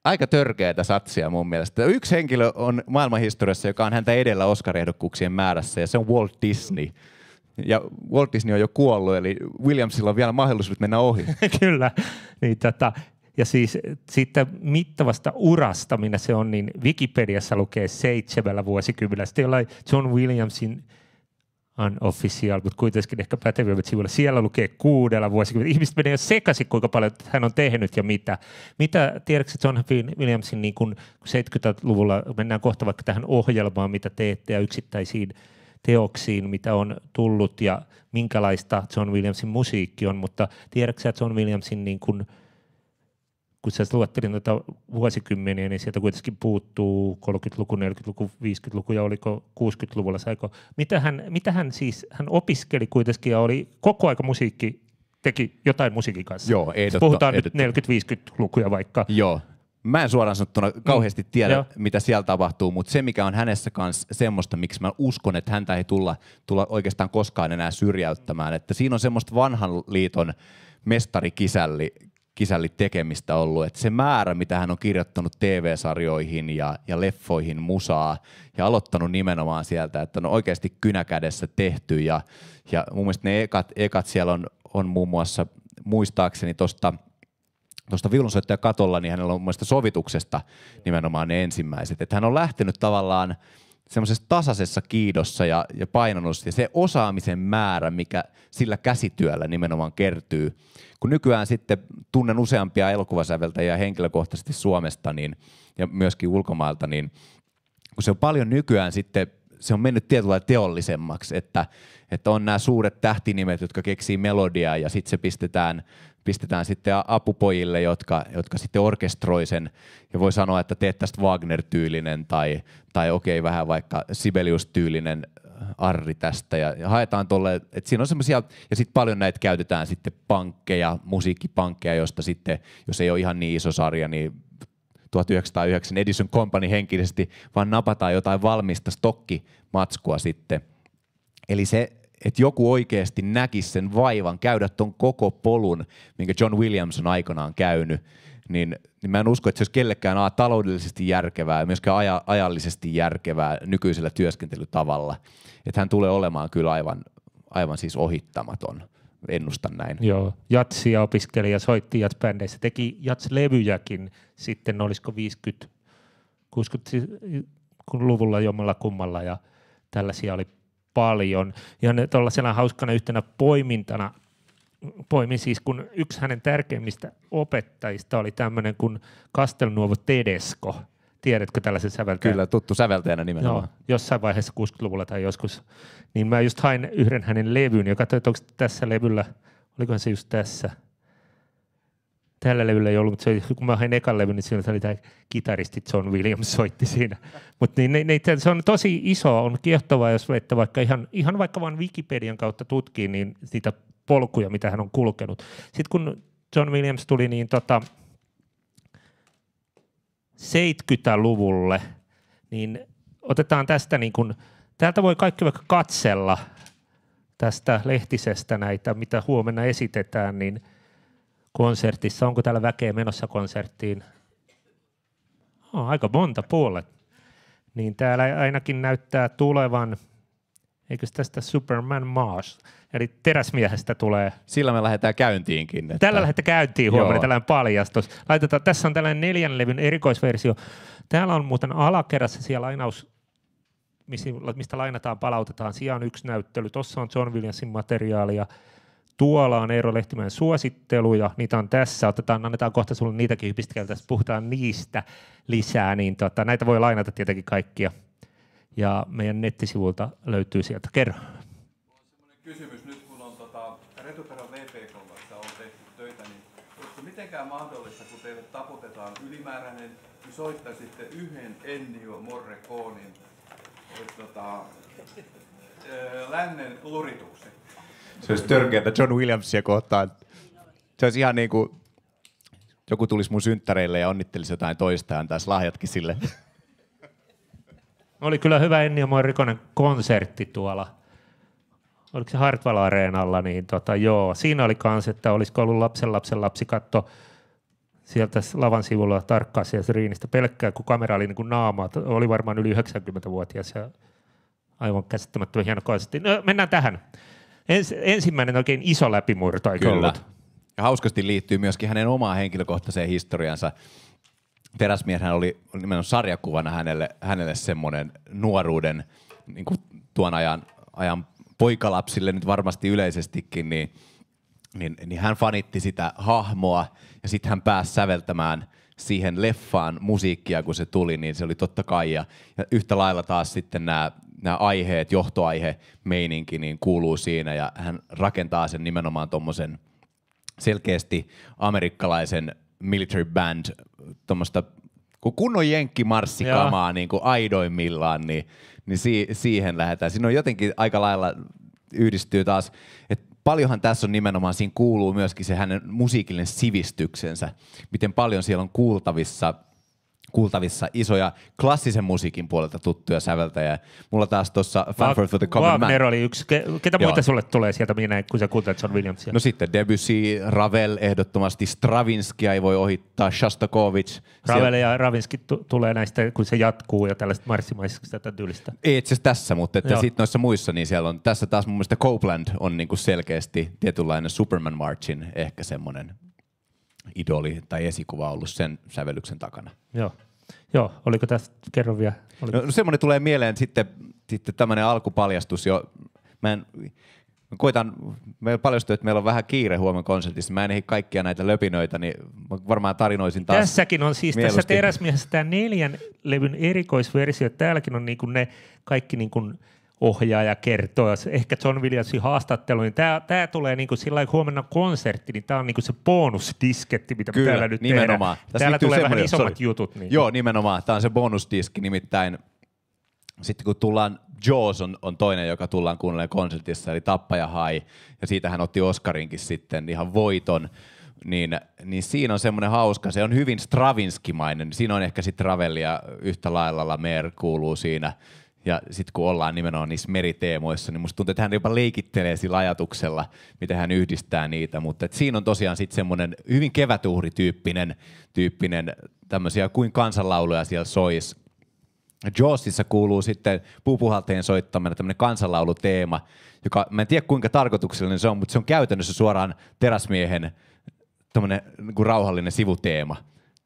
aika törkeätä satsia mun mielestä. Yksi henkilö on maailmanhistoriassa, joka on häntä edellä Oscar-ehdokkuuksien määrässä, ja se on Walt Disney. Ja Walt Disney on jo kuollut, eli Williamsilla on vielä mahdollisuus mennä ohi. Kyllä. Niin, tota, ja siis eh, siitä mittavasta urasta, minä se on, niin Wikipediassa lukee seitsemällä vuosikymmenellä. Sitten jollain John Williamsin unofficial, mutta kuitenkin ehkä pätevimmät sivuilla. Siellä lukee kuudella vuosikymmenellä. Ihmiset menee jo sekaisin, kuinka paljon hän on tehnyt ja mitä. Mitä tiedätkö John Williamsin niin kun 70-luvulla, mennään kohta vaikka tähän ohjelmaan, mitä teette ja yksittäisiin teoksiin, mitä on tullut ja minkälaista John Williamsin musiikki on, mutta tiedätkö John Williamsin niin kun kun sä luettelin noita vuosikymmeniä, niin sieltä kuitenkin puuttuu 30-luku, 40-luku, 50-luku ja oliko 60-luvulla. Saiko, mitä, hän, mitä hän siis, hän opiskeli kuitenkin ja oli koko aika musiikki, teki jotain musiikin kanssa. Joo, ehdotta, siis Puhutaan ehdotta. nyt 40-50-lukuja vaikka. Joo. Mä en suoraan sanottuna kauheasti tiedä, mm, mitä siellä tapahtuu, mutta se mikä on hänessä kanssa semmoista, miksi mä uskon, että häntä ei tulla, tulla oikeastaan koskaan enää syrjäyttämään. Että siinä on semmoista vanhan liiton mestarikisälli kisälli tekemistä ollut. Et se määrä, mitä hän on kirjoittanut TV-sarjoihin ja, ja leffoihin musaa ja aloittanut nimenomaan sieltä, että on oikeasti kynäkädessä tehty. Ja, ja mun mielestä ne ekat, ekat siellä on, on muun muassa muistaakseni tuosta tuosta viulunsoittaja katolla, niin hänellä on mun sovituksesta nimenomaan ne ensimmäiset. Että hän on lähtenyt tavallaan semmoisessa tasaisessa kiidossa ja, ja painonnossa ja se osaamisen määrä, mikä sillä käsityöllä nimenomaan kertyy. Kun nykyään sitten tunnen useampia elokuvasäveltäjiä henkilökohtaisesti Suomesta niin, ja myöskin ulkomailta, niin kun se on paljon nykyään sitten se on mennyt tietyllä teollisemmaksi, että, että on nämä suuret tähtinimet, jotka keksii melodiaa ja sitten se pistetään pistetään sitten apupojille, jotka, jotka sitten orkestroi sen ja voi sanoa, että teet tästä Wagner-tyylinen tai, tai okei okay, vähän vaikka Sibelius-tyylinen äh, arri tästä ja, ja haetaan tuolle, että siinä on semmoisia, ja sitten paljon näitä käytetään sitten pankkeja, musiikkipankkeja, josta sitten, jos ei ole ihan niin iso sarja, niin 1909 Edison Company henkisesti, vaan napataan jotain valmista stokkimatskua sitten. Eli se, että joku oikeasti näkisi sen vaivan, käydä ton koko polun, minkä John Williams on aikanaan käynyt, niin, niin mä en usko, että se olisi kellekään a, taloudellisesti järkevää ja myöskään aja, ajallisesti järkevää nykyisellä työskentelytavalla. Että hän tulee olemaan kyllä aivan, aivan siis ohittamaton ennustan näin. Joo, jatsia opiskelija soitti jatsbändeissä, teki jatslevyjäkin sitten, olisiko 50, 60 luvulla jommalla kummalla ja tällaisia oli paljon. Ihan tuollaisena hauskana yhtenä poimintana, poimin siis, kun yksi hänen tärkeimmistä opettajista oli tämmöinen kuin Castelnuovo Tedesco. Tiedätkö tällaisen säveltäjän? Kyllä, tuttu säveltäjänä nimenomaan. No, jossain vaiheessa 60-luvulla tai joskus. Niin mä just hain yhden hänen levyn joka katsoin, onko tässä levyllä, olikohan se just tässä – tällä levyllä ei ollut, mutta se, kun mä hain ekan levy, niin siinä oli tämä kitaristi John Williams soitti siinä. Mutta niin, niin, se on tosi iso, on kiehtovaa, jos että vaikka ihan, ihan vaikka vain Wikipedian kautta tutkii niin niitä polkuja, mitä hän on kulkenut. Sitten kun John Williams tuli niin tota, 70-luvulle, niin otetaan tästä niin kun, täältä voi kaikki vaikka katsella tästä lehtisestä näitä, mitä huomenna esitetään, niin – konsertissa. Onko täällä väkeä menossa konserttiin? Oh, aika monta puolet. Niin täällä ainakin näyttää tulevan, eikö tästä Superman Mars, eli teräsmiehestä tulee. Sillä me lähdetään käyntiinkin. Että... Tällä lähdetään käyntiin huomenna, Joo. tällainen paljastus. Laitetaan, tässä on tällainen neljän levyn erikoisversio. Täällä on muuten alakerrassa siellä lainaus mistä lainataan, palautetaan. on yksi näyttely. Tuossa on John Williamsin materiaalia tuolla on Eero Lehtimäen suositteluja, niitä on tässä, otetaan, annetaan kohta sinulle niitäkin hypistikältä, puhutaan niistä lisää, niin tota, näitä voi lainata tietenkin kaikkia. Ja meidän nettisivulta löytyy sieltä. Kerro. Kysymys nyt, kun on tota, Retuperon VPK on tehty töitä, niin olisiko mitenkään mahdollista, kun teille taputetaan ylimääräinen, niin soittaisitte yhden Ennio Morreconin tota, lännen lurituksen? Se olisi törkeätä John Williamsia kohtaan. Se olisi ihan niin kuin joku tulisi mun synttäreille ja onnittelisi jotain toista ja antaisi lahjatkin sille. Oli kyllä hyvä Ennio Morikonen konsertti tuolla. Oliko se Hartwall Areenalla? Niin tota, joo, siinä oli kans, että olisiko ollut lapsen lapsen lapsi katto sieltä lavan sivulla tarkkaan sieltä riinistä pelkkää, kun kamera oli niin naamaa. naama. Oli varmaan yli 90-vuotias ja aivan käsittämättömän hieno konsertti. No, mennään tähän ens, ensimmäinen oikein iso läpimurto, Kyllä. ollut? Ja hauskasti liittyy myöskin hänen omaan henkilökohtaiseen historiansa. Teräsmiehän oli nimenomaan sarjakuvana hänelle, hänelle semmoinen nuoruuden, niin kuin tuon ajan, ajan poikalapsille nyt varmasti yleisestikin, niin, niin, niin hän fanitti sitä hahmoa ja sitten hän pääsi säveltämään siihen leffaan musiikkia, kun se tuli, niin se oli totta kai. Ja, ja yhtä lailla taas sitten nämä nämä aiheet, johtoaihe, meininki, niin kuuluu siinä ja hän rakentaa sen nimenomaan tuommoisen selkeästi amerikkalaisen military band, tuommoista kun kunnon jenkkimarssikamaa niin kuin aidoimmillaan, niin, niin si- siihen lähdetään. Siinä on jotenkin aika lailla yhdistyy taas, että paljonhan tässä on nimenomaan, siinä kuuluu myöskin se hänen musiikillinen sivistyksensä, miten paljon siellä on kuultavissa – kuultavissa isoja klassisen musiikin puolelta tuttuja säveltäjiä. Mulla taas tuossa Fanfare for the Common Wagner oli yksi. Ketä Joo. muita sulle tulee sieltä minä, kun sä kuuntelet John Williamsia? No sitten Debussy, Ravel ehdottomasti, Stravinsky ei voi ohittaa, Shostakovich. Ravel ja Ravinsky t- tulee näistä, kun se jatkuu ja tällaista marssimaisista tätä tyylistä. Ei itse asiassa tässä, mutta että sit noissa muissa, niin siellä on, tässä taas mun mielestä Copeland on niinku selkeästi tietynlainen Superman Marchin ehkä semmoinen idoli tai esikuva ollut sen sävellyksen takana. Joo. Joo, oliko tässä, kerro vielä. Oliko... No, no semmoinen tulee mieleen sitten, sitten tämmöinen alkupaljastus jo, mä en, mä koitan, meillä paljastuu, että meillä on vähän kiire huomenna konsertissa. Mä en ehdi kaikkia näitä löpinöitä, niin varmaan tarinoisin taas. Tässäkin on siis mieluusti. tässä teräsmiehessä tämä neljän levyn erikoisversio. Täälläkin on niin kuin ne kaikki niin kuin ohjaaja kertoo. Ehkä John Williamsin haastattelu, niin tämä, tämä tulee niin kuin sillä huomenna konsertti, niin tämä on niin kuin se bonusdisketti, mitä Kyllä, täällä nyt nimenomaan. tehdään. Tässä täällä tulee vähän isommat sorry. jutut. Niin. Joo, nimenomaan. Tämä on se bonusdiski, nimittäin sitten kun tullaan, Jaws on, on toinen, joka tullaan kuunnelleen konsertissa, eli Tappaja Hai, ja siitä hän otti Oscarinkin sitten ihan voiton niin, niin siinä on semmoinen hauska, se on hyvin stravinskimainen. Siinä on ehkä sitten Ravelia yhtä lailla, Mer kuuluu siinä. Ja sitten kun ollaan nimenomaan niissä meriteemoissa, niin musta tuntuu, että hän jopa leikittelee sillä ajatuksella, miten hän yhdistää niitä. Mutta et siinä on tosiaan sitten semmoinen hyvin kevätuhrityyppinen tyyppinen tämmöisiä kuin kansanlauluja siellä sois. Jossissa kuuluu sitten puupuhalteen soittamana tämmöinen kansanlauluteema, joka mä en tiedä kuinka tarkoituksellinen se on, mutta se on käytännössä suoraan teräsmiehen tämmöinen niin rauhallinen sivuteema.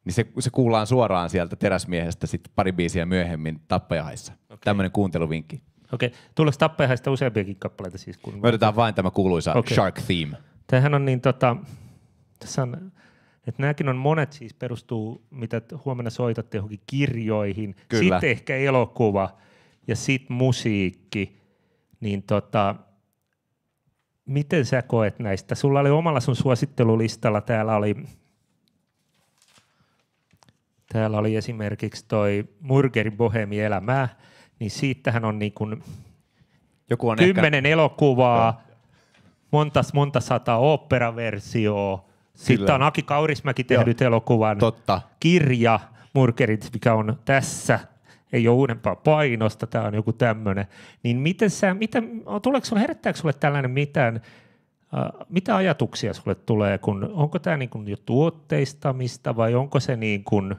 Niin se, se kuullaan suoraan sieltä teräsmiehestä sitten pari biisiä myöhemmin tappajahaissa. Okay. Tämmöinen kuunteluvinkki. Okei. Okay. Tuleeko tappejaista useampiakin kappaleita siis? Kun... Me otetaan vain tämä kuuluisa okay. Shark Theme. Tämähän on niin tota, tässä on, että nämäkin on monet siis perustuu, mitä huomenna soitatte johonkin kirjoihin. Kyllä. Sitten ehkä elokuva ja sitten musiikki. Niin tota, miten sä koet näistä? Sulla oli omalla sun suosittelulistalla, täällä oli, täällä oli esimerkiksi toi Murgerin Bohemi elämää niin siitähän on niin kuin Joku on kymmenen ehkä... elokuvaa, Joo. montas monta sataa operaversioa, sitten on Aki Kaurismäki tehnyt Joo. elokuvan, Totta. kirja Murkerit, mikä on tässä, ei ole uudempaa painosta, tämä on joku tämmöinen. Niin miten sä, mitä, tuleeko sulle, herättääkö sulle tällainen mitään, äh, mitä ajatuksia sulle tulee, kun onko tämä niin kuin jo tuotteistamista vai onko se niin kuin –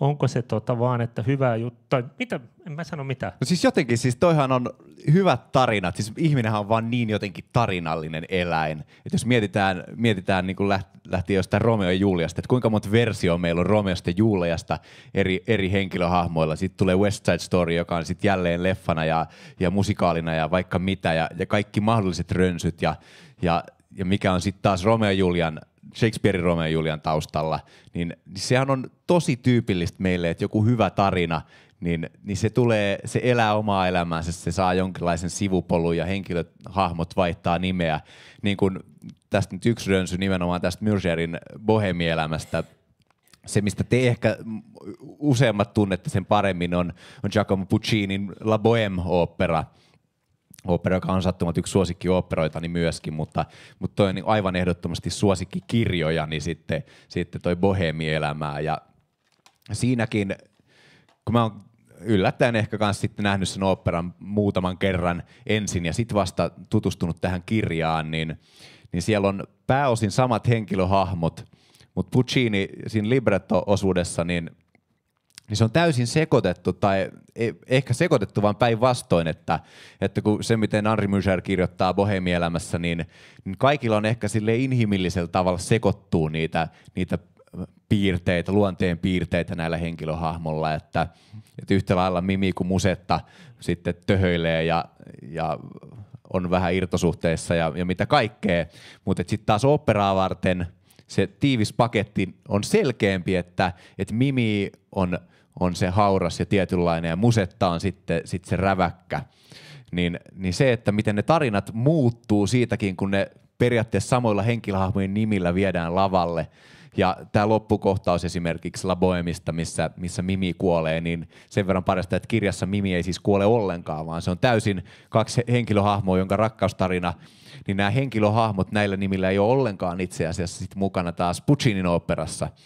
onko se tota vaan, että hyvää juttu, tai mitä, en mä sano mitään. No siis jotenkin, siis toihan on hyvät tarinat, siis ihminenhän on vaan niin jotenkin tarinallinen eläin. Että jos mietitään, mietitään niin kuin lähti jostain Romeo ja Juliasta, että kuinka monta versio meillä on Romeosta ja Juliasta eri, eri henkilöhahmoilla. Sitten tulee West Side Story, joka on sitten jälleen leffana ja, ja musikaalina ja vaikka mitä, ja, ja kaikki mahdolliset rönsyt, ja, ja, ja mikä on sitten taas Romeo ja Julian Shakespearein Romeo ja Julian taustalla, niin sehän on tosi tyypillistä meille, että joku hyvä tarina, niin, niin se tulee, se elää omaa elämäänsä, se saa jonkinlaisen sivupolun ja henkilöt, hahmot vaihtaa nimeä. Niin kuin tästä nyt yksi rönsy nimenomaan tästä Myrgerin bohemielämästä se, mistä te ehkä useammat tunnette sen paremmin, on, on Giacomo Puccinin La Bohème-opera, opera, joka on ansattomat yksi suosikkioperoita, niin myöskin, mutta, mutta toi on niin aivan ehdottomasti suosikkikirjoja, niin sitten, sitten toi bohemielämää. Ja siinäkin, kun mä oon yllättäen ehkä kanssa sitten nähnyt sen operan muutaman kerran ensin ja sitten vasta tutustunut tähän kirjaan, niin, niin siellä on pääosin samat henkilöhahmot, mutta Puccini siinä libretto-osuudessa niin niin se on täysin sekoitettu, tai e, ehkä sekoitettu vaan päinvastoin, että, että kun se, miten Henri Musher kirjoittaa bohemielämässä, niin, niin kaikilla on ehkä sille inhimillisellä tavalla sekoittuu niitä, niitä piirteitä, luonteen piirteitä näillä henkilöhahmolla, että, että yhtä lailla Mimi kuin Musetta sitten töhöilee ja, ja on vähän irtosuhteessa ja, ja mitä kaikkea, mutta sitten taas operaa varten se tiivis paketti on selkeämpi, että, että Mimi on – on se hauras ja tietynlainen ja musetta on sitten sit se räväkkä. Niin, niin se, että miten ne tarinat muuttuu siitäkin, kun ne periaatteessa samoilla henkilöhahmojen nimillä viedään lavalle. Ja tämä loppukohtaus esimerkiksi La missä, missä Mimi kuolee, niin sen verran parasta, että kirjassa Mimi ei siis kuole ollenkaan, vaan se on täysin kaksi henkilöhahmoa, jonka rakkaustarina, niin nämä henkilöhahmot näillä nimillä ei ole ollenkaan itse asiassa sit mukana taas Puccinin operassa –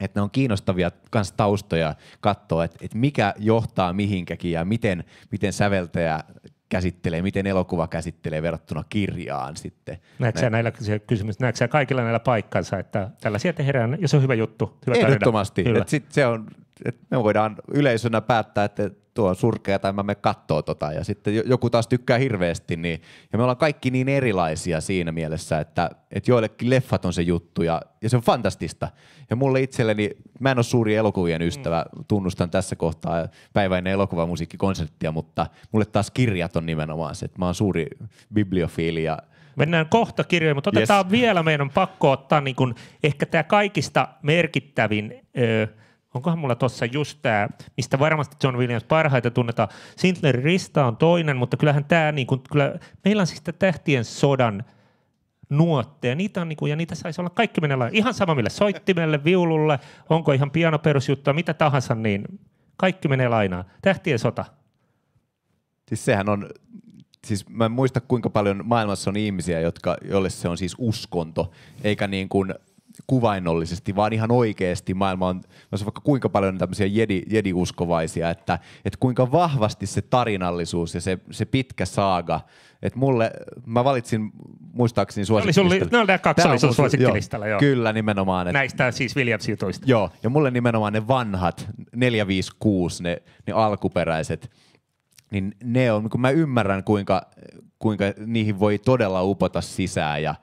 että ne on kiinnostavia kans taustoja katsoa, että, et mikä johtaa mihinkäkin ja miten, miten säveltäjä käsittelee, miten elokuva käsittelee verrattuna kirjaan sitten. Näetkö Nä... näillä kysymys, näetkö kaikilla näillä paikkansa, että tällaisia tehdään, ja se on hyvä juttu, hyvä Ehdottomasti. Tarina. Et sit se on et me voidaan yleisönä päättää, että tuo on surkea tai mä me kattoo tota ja sitten joku taas tykkää hirveästi. Niin, ja me ollaan kaikki niin erilaisia siinä mielessä, että, että joillekin leffat on se juttu ja, ja se on fantastista. Ja mulle itselleni, mä en ole suuri elokuvien ystävä, mm. tunnustan tässä kohtaa päiväinen elokuvamusiikkikonserttia, mutta mulle taas kirjat on nimenomaan se, että mä oon suuri bibliofiili ja Mennään kohta kirjoihin, mutta otetaan yes. vielä, meidän on pakko ottaa niin kuin, ehkä tämä kaikista merkittävin ö, Onkohan mulla tuossa just tämä, mistä varmasti John Williams parhaita tunnetaan. Sintler Rista on toinen, mutta kyllähän tämä, niin kun kyllä, meillä on siis tähtien sodan nuotteja, niitä on, niin kuin, ja niitä saisi olla kaikki menellä. Ihan sama mille soittimelle, viululle, onko ihan piano perusjuttua, mitä tahansa, niin kaikki menee lainaan. Tähtien sota. Siis sehän on, siis mä en muista kuinka paljon maailmassa on ihmisiä, jotka, jolle se on siis uskonto, eikä niin kuin kuvainnollisesti, vaan ihan oikeasti maailma on, jos no vaikka kuinka paljon tämmöisiä jedi, jediuskovaisia että, että kuinka vahvasti se tarinallisuus ja se, se pitkä saaga, että mulle, mä valitsin muistaakseni suosikkilistalla. Ne oli nämä kaksi oli suosikkilistalla, joo. Kyllä, nimenomaan. Että, Näistä siis Williams jutuista. Joo, ja mulle nimenomaan ne vanhat, 456, ne, ne alkuperäiset, niin ne on, kun mä ymmärrän, kuinka, kuinka niihin voi todella upota sisään ja,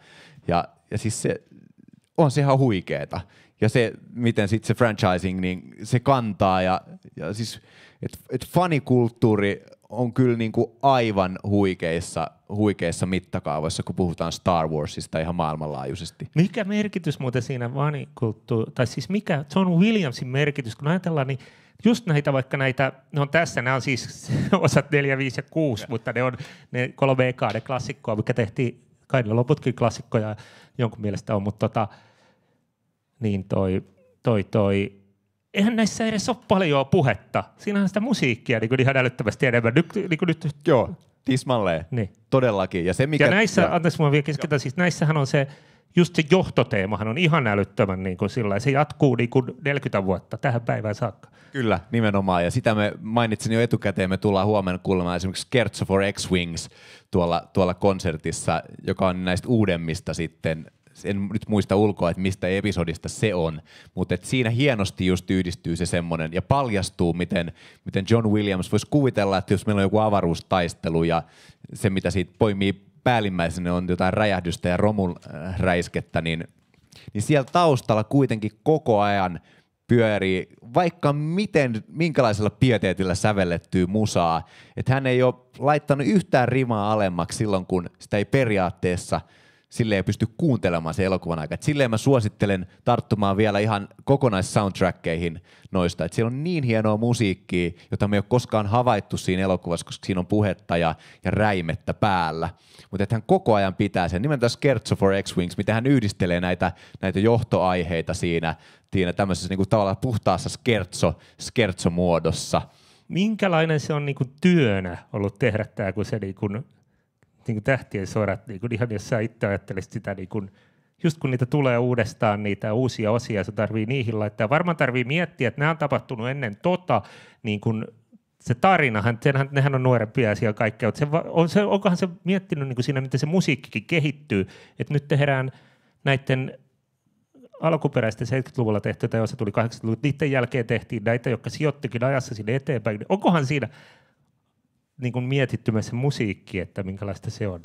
ja, ja siis se, on se ihan huikeeta. Ja se, miten sitten se franchising, niin se kantaa ja, ja siis, että et fanikulttuuri on kyllä niin kuin aivan huikeissa, huikeissa mittakaavoissa, kun puhutaan Star Warsista ihan maailmanlaajuisesti. Mikä merkitys muuten siinä fanikulttuuri, tai siis mikä John Williamsin merkitys, kun ajatellaan, niin just näitä vaikka näitä, ne on tässä, nämä on siis osat 4, 5 ja 6, ja. mutta ne on ne kolme ekaa, ne klassikkoa, mikä tehtiin kai ne loputkin klassikkoja jonkun mielestä on, mutta tota, niin toi, toi, toi, eihän näissä edes ole paljon puhetta. Siinähän sitä musiikkia niin kuin ihan älyttömästi enemmän. Nyt, niin kuin nyt. Joo, tismalleen. Niin. Todellakin. Ja, se, mikä, ja näissä, ja... anteeksi mua vielä keskitän, siis näissähän on se, just se johtoteemahan on ihan älyttömän niin kuin sillä se jatkuu niin kuin 40 vuotta tähän päivään saakka. Kyllä, nimenomaan. Ja sitä me mainitsin jo etukäteen, me tullaan huomenna kuulemaan esimerkiksi Kertso for X-Wings tuolla, tuolla konsertissa, joka on näistä uudemmista sitten en nyt muista ulkoa, että mistä episodista se on, mutta et siinä hienosti just yhdistyy se semmoinen ja paljastuu, miten, miten John Williams voisi kuvitella, että jos meillä on joku avaruustaistelu ja se, mitä siitä poimii päällimmäisenä on jotain räjähdystä ja romun äh, räiskettä, niin, niin siellä taustalla kuitenkin koko ajan pyörii vaikka miten, minkälaisella pieteetillä sävellettyä musaa. Että hän ei ole laittanut yhtään rimaa alemmaksi silloin, kun sitä ei periaatteessa – sille ei pysty kuuntelemaan se elokuvan aika. Et silleen mä suosittelen tarttumaan vielä ihan kokonaissoundtrackkeihin noista. Et siellä on niin hienoa musiikkia, jota me ei ole koskaan havaittu siinä elokuvassa, koska siinä on puhetta ja, ja räimettä päällä. Mutta hän koko ajan pitää sen, Nimenomaan Scherzo for X-Wings, miten hän yhdistelee näitä, näitä johtoaiheita siinä, siinä tämmöisessä niin kuin tavallaan puhtaassa skertso-skertso muodossa Minkälainen se on niin kuin työnä ollut tehdä tämä, kun se niin kuin niin kuin tähtien sorat, niin kuin ihan jos sä itse ajattelisit sitä, niin kuin, just kun niitä tulee uudestaan, niitä uusia osia, se tarvii niihin laittaa. Varmaan tarvii miettiä, että nämä on tapahtunut ennen tota, niin kuin se tarinahan, senhän, nehän on nuorempia asia kaikkea, mutta se, on se, onkohan se miettinyt niin kuin siinä, miten se musiikkikin kehittyy, että nyt tehdään näiden alkuperäisten 70-luvulla tehtyä, tai jos se tuli 80-luvulla, niiden jälkeen tehtiin näitä, jotka sijoittikin ajassa sinne eteenpäin. Niin onkohan siinä niin kuin mietitty myös se musiikki, että minkälaista se on?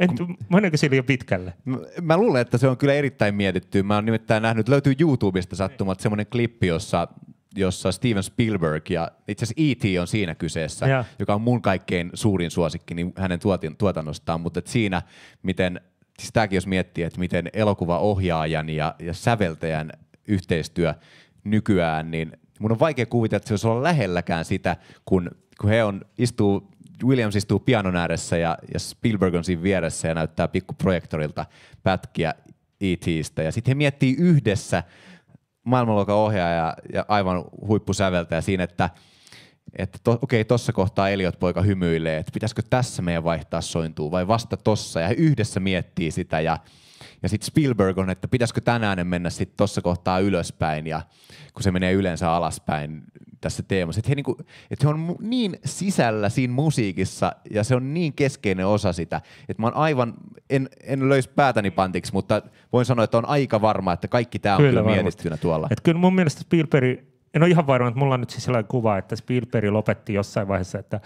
En, meneekö se liian pitkälle? Mä, mä luulen, että se on kyllä erittäin mietitty. Mä oon nimittäin nähnyt, löytyy YouTubesta sattumalta semmoinen klippi, jossa jossa Steven Spielberg ja itse asiassa E.T. on siinä kyseessä, ja. joka on mun kaikkein suurin suosikki niin hänen tuotin, tuotannostaan, mutta siinä, miten, siis tämäkin jos miettii, että miten elokuvaohjaajan ja, ja säveltäjän yhteistyö nykyään, niin mun on vaikea kuvitella, että se olisi olla lähelläkään sitä, kun kun he on, istuu, Williams istuu pianon ääressä ja, ja Spielberg on siinä vieressä ja näyttää pikkuprojektorilta pätkiä E.T.stä. Ja sitten he miettii yhdessä maailmanluokan ohjaaja ja aivan huippusäveltäjä siinä, että että to, okei, okay, tuossa kohtaa Eliot poika hymyilee, että pitäisikö tässä meidän vaihtaa sointuu vai vasta tossa. Ja he yhdessä miettii sitä ja, ja sitten Spielberg on, että pitäisikö tänään mennä sitten tuossa kohtaa ylöspäin ja kun se menee yleensä alaspäin, tässä teemassa. Että he, niinku, et he on niin sisällä siinä musiikissa ja se on niin keskeinen osa sitä, että mä oon aivan, en, en löys päätäni pantiksi, mutta voin sanoa, että on aika varma, että kaikki tämä on kyllä, kyllä mietittynä tuolla. Et kyllä mun mielestä Spielberg, en ole ihan varma, että mulla on nyt siis sellainen kuva, että Spielberg lopetti jossain vaiheessa, että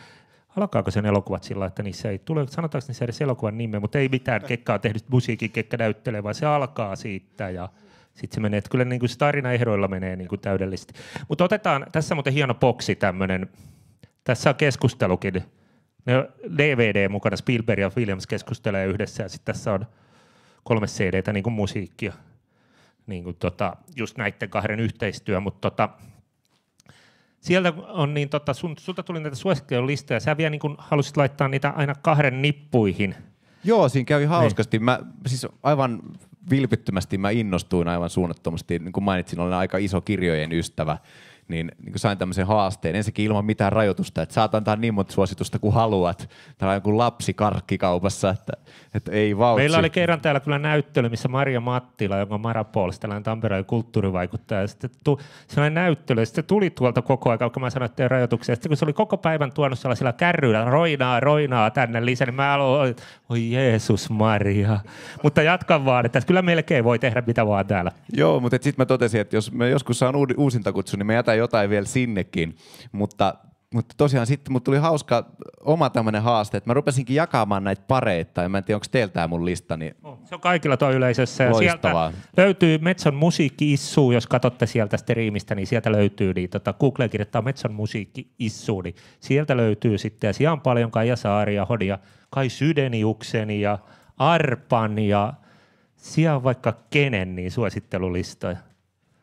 alkaako sen elokuvat sillä, että niissä ei tule, sanotaanko niissä edes elokuvan nimeä, mutta ei mitään kekkaa tehdyt musiikin kekkä näyttelee, vaan se alkaa siitä ja – sitten se menee, että kyllä niin kuin se tarina ehdoilla menee niin kuin täydellisesti. Mutta otetaan, tässä on muuten hieno boksi tämmöinen, tässä on keskustelukin. Ne DVD mukana, Spielberg ja Williams keskustelee yhdessä ja sitten tässä on kolme CDtä niin kuin musiikkia. Niin kuin tota, just näiden kahden yhteistyö, mutta tota, sieltä on niin, tota, sun, sulta tuli näitä suosittelulistoja, sä vielä niin kun halusit laittaa niitä aina kahden nippuihin. Joo, siinä kävi niin. hauskasti. Niin. Mä, siis aivan vilpittömästi mä innostuin aivan suunnattomasti. Niin kuin mainitsin, olen aika iso kirjojen ystävä niin, niin sain tämmöisen haasteen, ensinnäkin ilman mitään rajoitusta, että saat antaa niin monta suositusta kuin haluat. Täällä on joku lapsi karkkikaupassa, että, että ei vauhti. Meillä oli kerran täällä kyllä näyttely, missä Maria Mattila, jonka on Marapols, tällainen Tampereen kulttuurivaikuttaja, sitten tu, sellainen näyttely, sitten tuli tuolta koko ajan, kun mä sanoin, että rajoituksia. Sitten kun se oli koko päivän tuonut sellaisilla kärryillä, roinaa, roinaa tänne lisää, niin mä aloin, oi Jeesus Maria. Mutta jatka vaan, että kyllä melkein voi tehdä mitä vaan täällä. Joo, mutta sitten mä totesin, että jos mä joskus saan uusinta uusintakutsun, niin mä jätän jotain vielä sinnekin, mutta mutta tosiaan sitten mut tuli hauska oma tämmöinen haaste, että mä rupesinkin jakamaan näitä pareita, ja mä en tiedä, onko teillä tämä mun lista. Niin... Se on kaikilla tuo yleisössä. Loistavaa. Sieltä löytyy Metson musiikki issuu, jos katsotte sieltä striimistä, niin sieltä löytyy, niin tota, Google kirjoittaa Metson musiikki issuu, niin sieltä löytyy sitten, ja siellä on paljon Kaija ja Hodia, Kai Sydeniuksen ja Arpan, ja siellä on vaikka kenen, niin suosittelulistoja.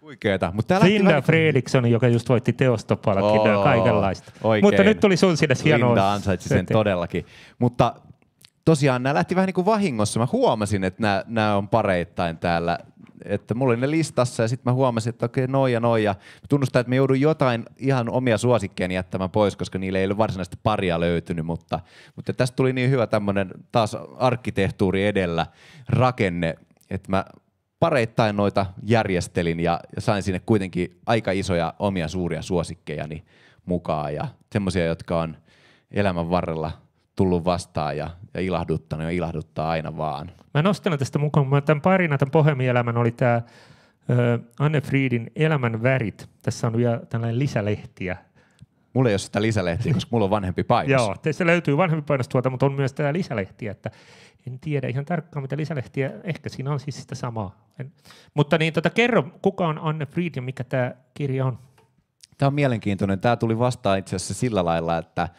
Huikeeta. Mutta tää Linda lähti... Fredriksson, joka just voitti teostopalkin oh, kaikenlaista. Oikein. Mutta nyt tuli sun sinne hienoa. Linda ansaitsi sen todellakin. Mutta tosiaan nämä lähti vähän niin kuin vahingossa. Mä huomasin, että nämä, nämä on pareittain täällä. Että mulla oli ne listassa ja sitten mä huomasin, että okei, noin ja noin. Ja tunnustan, että me joudun jotain ihan omia suosikkeeni jättämään pois, koska niille ei ole varsinaisesti paria löytynyt. Mutta, mutta tästä tuli niin hyvä tämmöinen taas arkkitehtuuri edellä rakenne, että mä pareittain noita järjestelin ja sain sinne kuitenkin aika isoja omia suuria suosikkejani mukaan ja semmoisia, jotka on elämän varrella tullut vastaan ja, ja ilahduttanut ja ilahduttaa aina vaan. Mä nostan tästä mukaan, mä tämän parina tämän pohjelmielämän oli tämä Anne Friedin Elämän värit. Tässä on vielä tällainen lisälehtiä. Mulla ei ole sitä lisälehtiä, koska mulla on vanhempi painos. Joo, se löytyy vanhempi painos tuolta, mutta on myös tämä lisälehti, että en tiedä ihan tarkkaan mitä lisälehtiä, ehkä siinä on siis sitä samaa. En, mutta niin, tota, kerro, kuka on Anne Fried ja mikä tämä kirja on? Tämä on mielenkiintoinen. Tämä tuli vastaan itse asiassa sillä lailla, että,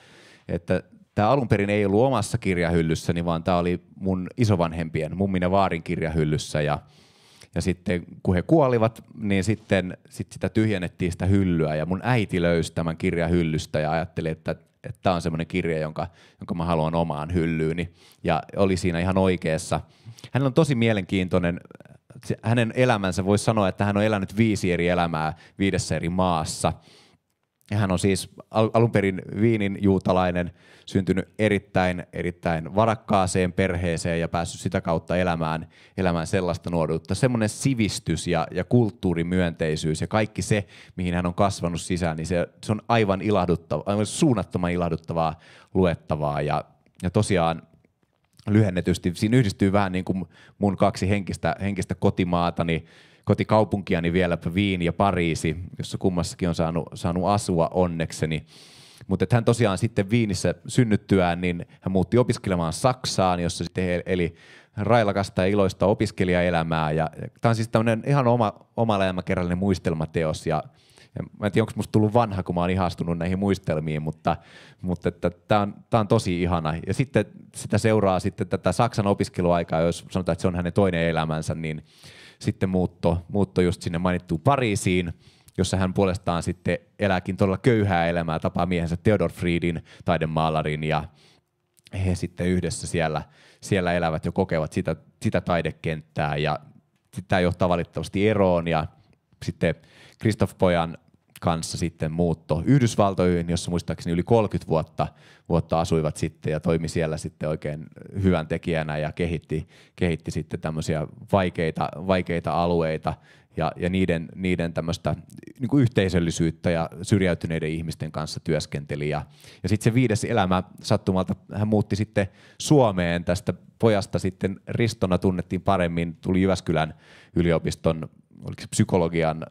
että tämä alun perin ei ollut omassa kirjahyllyssäni, niin vaan tämä oli mun isovanhempien, mummin ja vaarin kirjahyllyssä. Ja, ja sitten kun he kuolivat, niin sitten sit sitä tyhjennettiin sitä hyllyä ja mun äiti löysi tämän kirjahyllystä ja ajatteli, että että tämä on semmoinen kirja, jonka, jonka mä haluan omaan hyllyyni. Ja oli siinä ihan oikeassa. Hän on tosi mielenkiintoinen, hänen elämänsä voisi sanoa, että hän on elänyt viisi eri elämää viidessä eri maassa. Ja hän on siis al- alun perin Viinin juutalainen, syntynyt erittäin, erittäin varakkaaseen perheeseen ja päässyt sitä kautta elämään, elämään sellaista nuoruutta. Semmoinen sivistys ja, ja kulttuurimyönteisyys ja kaikki se, mihin hän on kasvanut sisään, niin se, se on aivan ilahduttava, aivan suunnattoman ilahduttavaa luettavaa. Ja, ja tosiaan lyhennetysti. Siinä yhdistyy vähän niin kuin mun kaksi henkistä, henkistä niin kotikaupunkiani vieläpä Viini ja Pariisi, jossa kummassakin on saanut, saanut asua onnekseni. Mutta hän tosiaan sitten Viinissä synnyttyään, niin hän muutti opiskelemaan Saksaan, jossa sitten eli railakasta ja iloista opiskelijaelämää. Ja, ja tämä on siis tämmöinen ihan oma, oma elämäkerrallinen muistelmateos ja ja mä en tiedä, onko musta tullut vanha, kun mä oon ihastunut näihin muistelmiin, mutta, mutta tämä on, tää on, tosi ihana. Ja sitten sitä seuraa sitten tätä Saksan opiskeluaikaa, jos sanotaan, että se on hänen toinen elämänsä, niin sitten muutto, muutto just sinne mainittuun Pariisiin – jossa hän puolestaan sitten elääkin todella köyhää elämää, tapaa miehensä Theodor Friedin, taidemaalarin ja he sitten yhdessä siellä, siellä elävät ja kokevat sitä, sitä taidekenttää ja tämä johtaa valitettavasti eroon ja sitten Christoph Pojan kanssa sitten muutto Yhdysvaltoihin, jossa muistaakseni yli 30 vuotta, vuotta asuivat sitten ja toimi siellä sitten oikein hyvän tekijänä ja kehitti, kehitti sitten tämmöisiä vaikeita, vaikeita alueita ja, ja niiden, niiden tämmöistä niin kuin yhteisöllisyyttä ja syrjäytyneiden ihmisten kanssa työskenteli. Ja, ja sitten se viides elämä sattumalta, hän muutti sitten Suomeen tästä pojasta sitten Ristona tunnettiin paremmin, tuli Jyväskylän yliopiston oliko se psykologian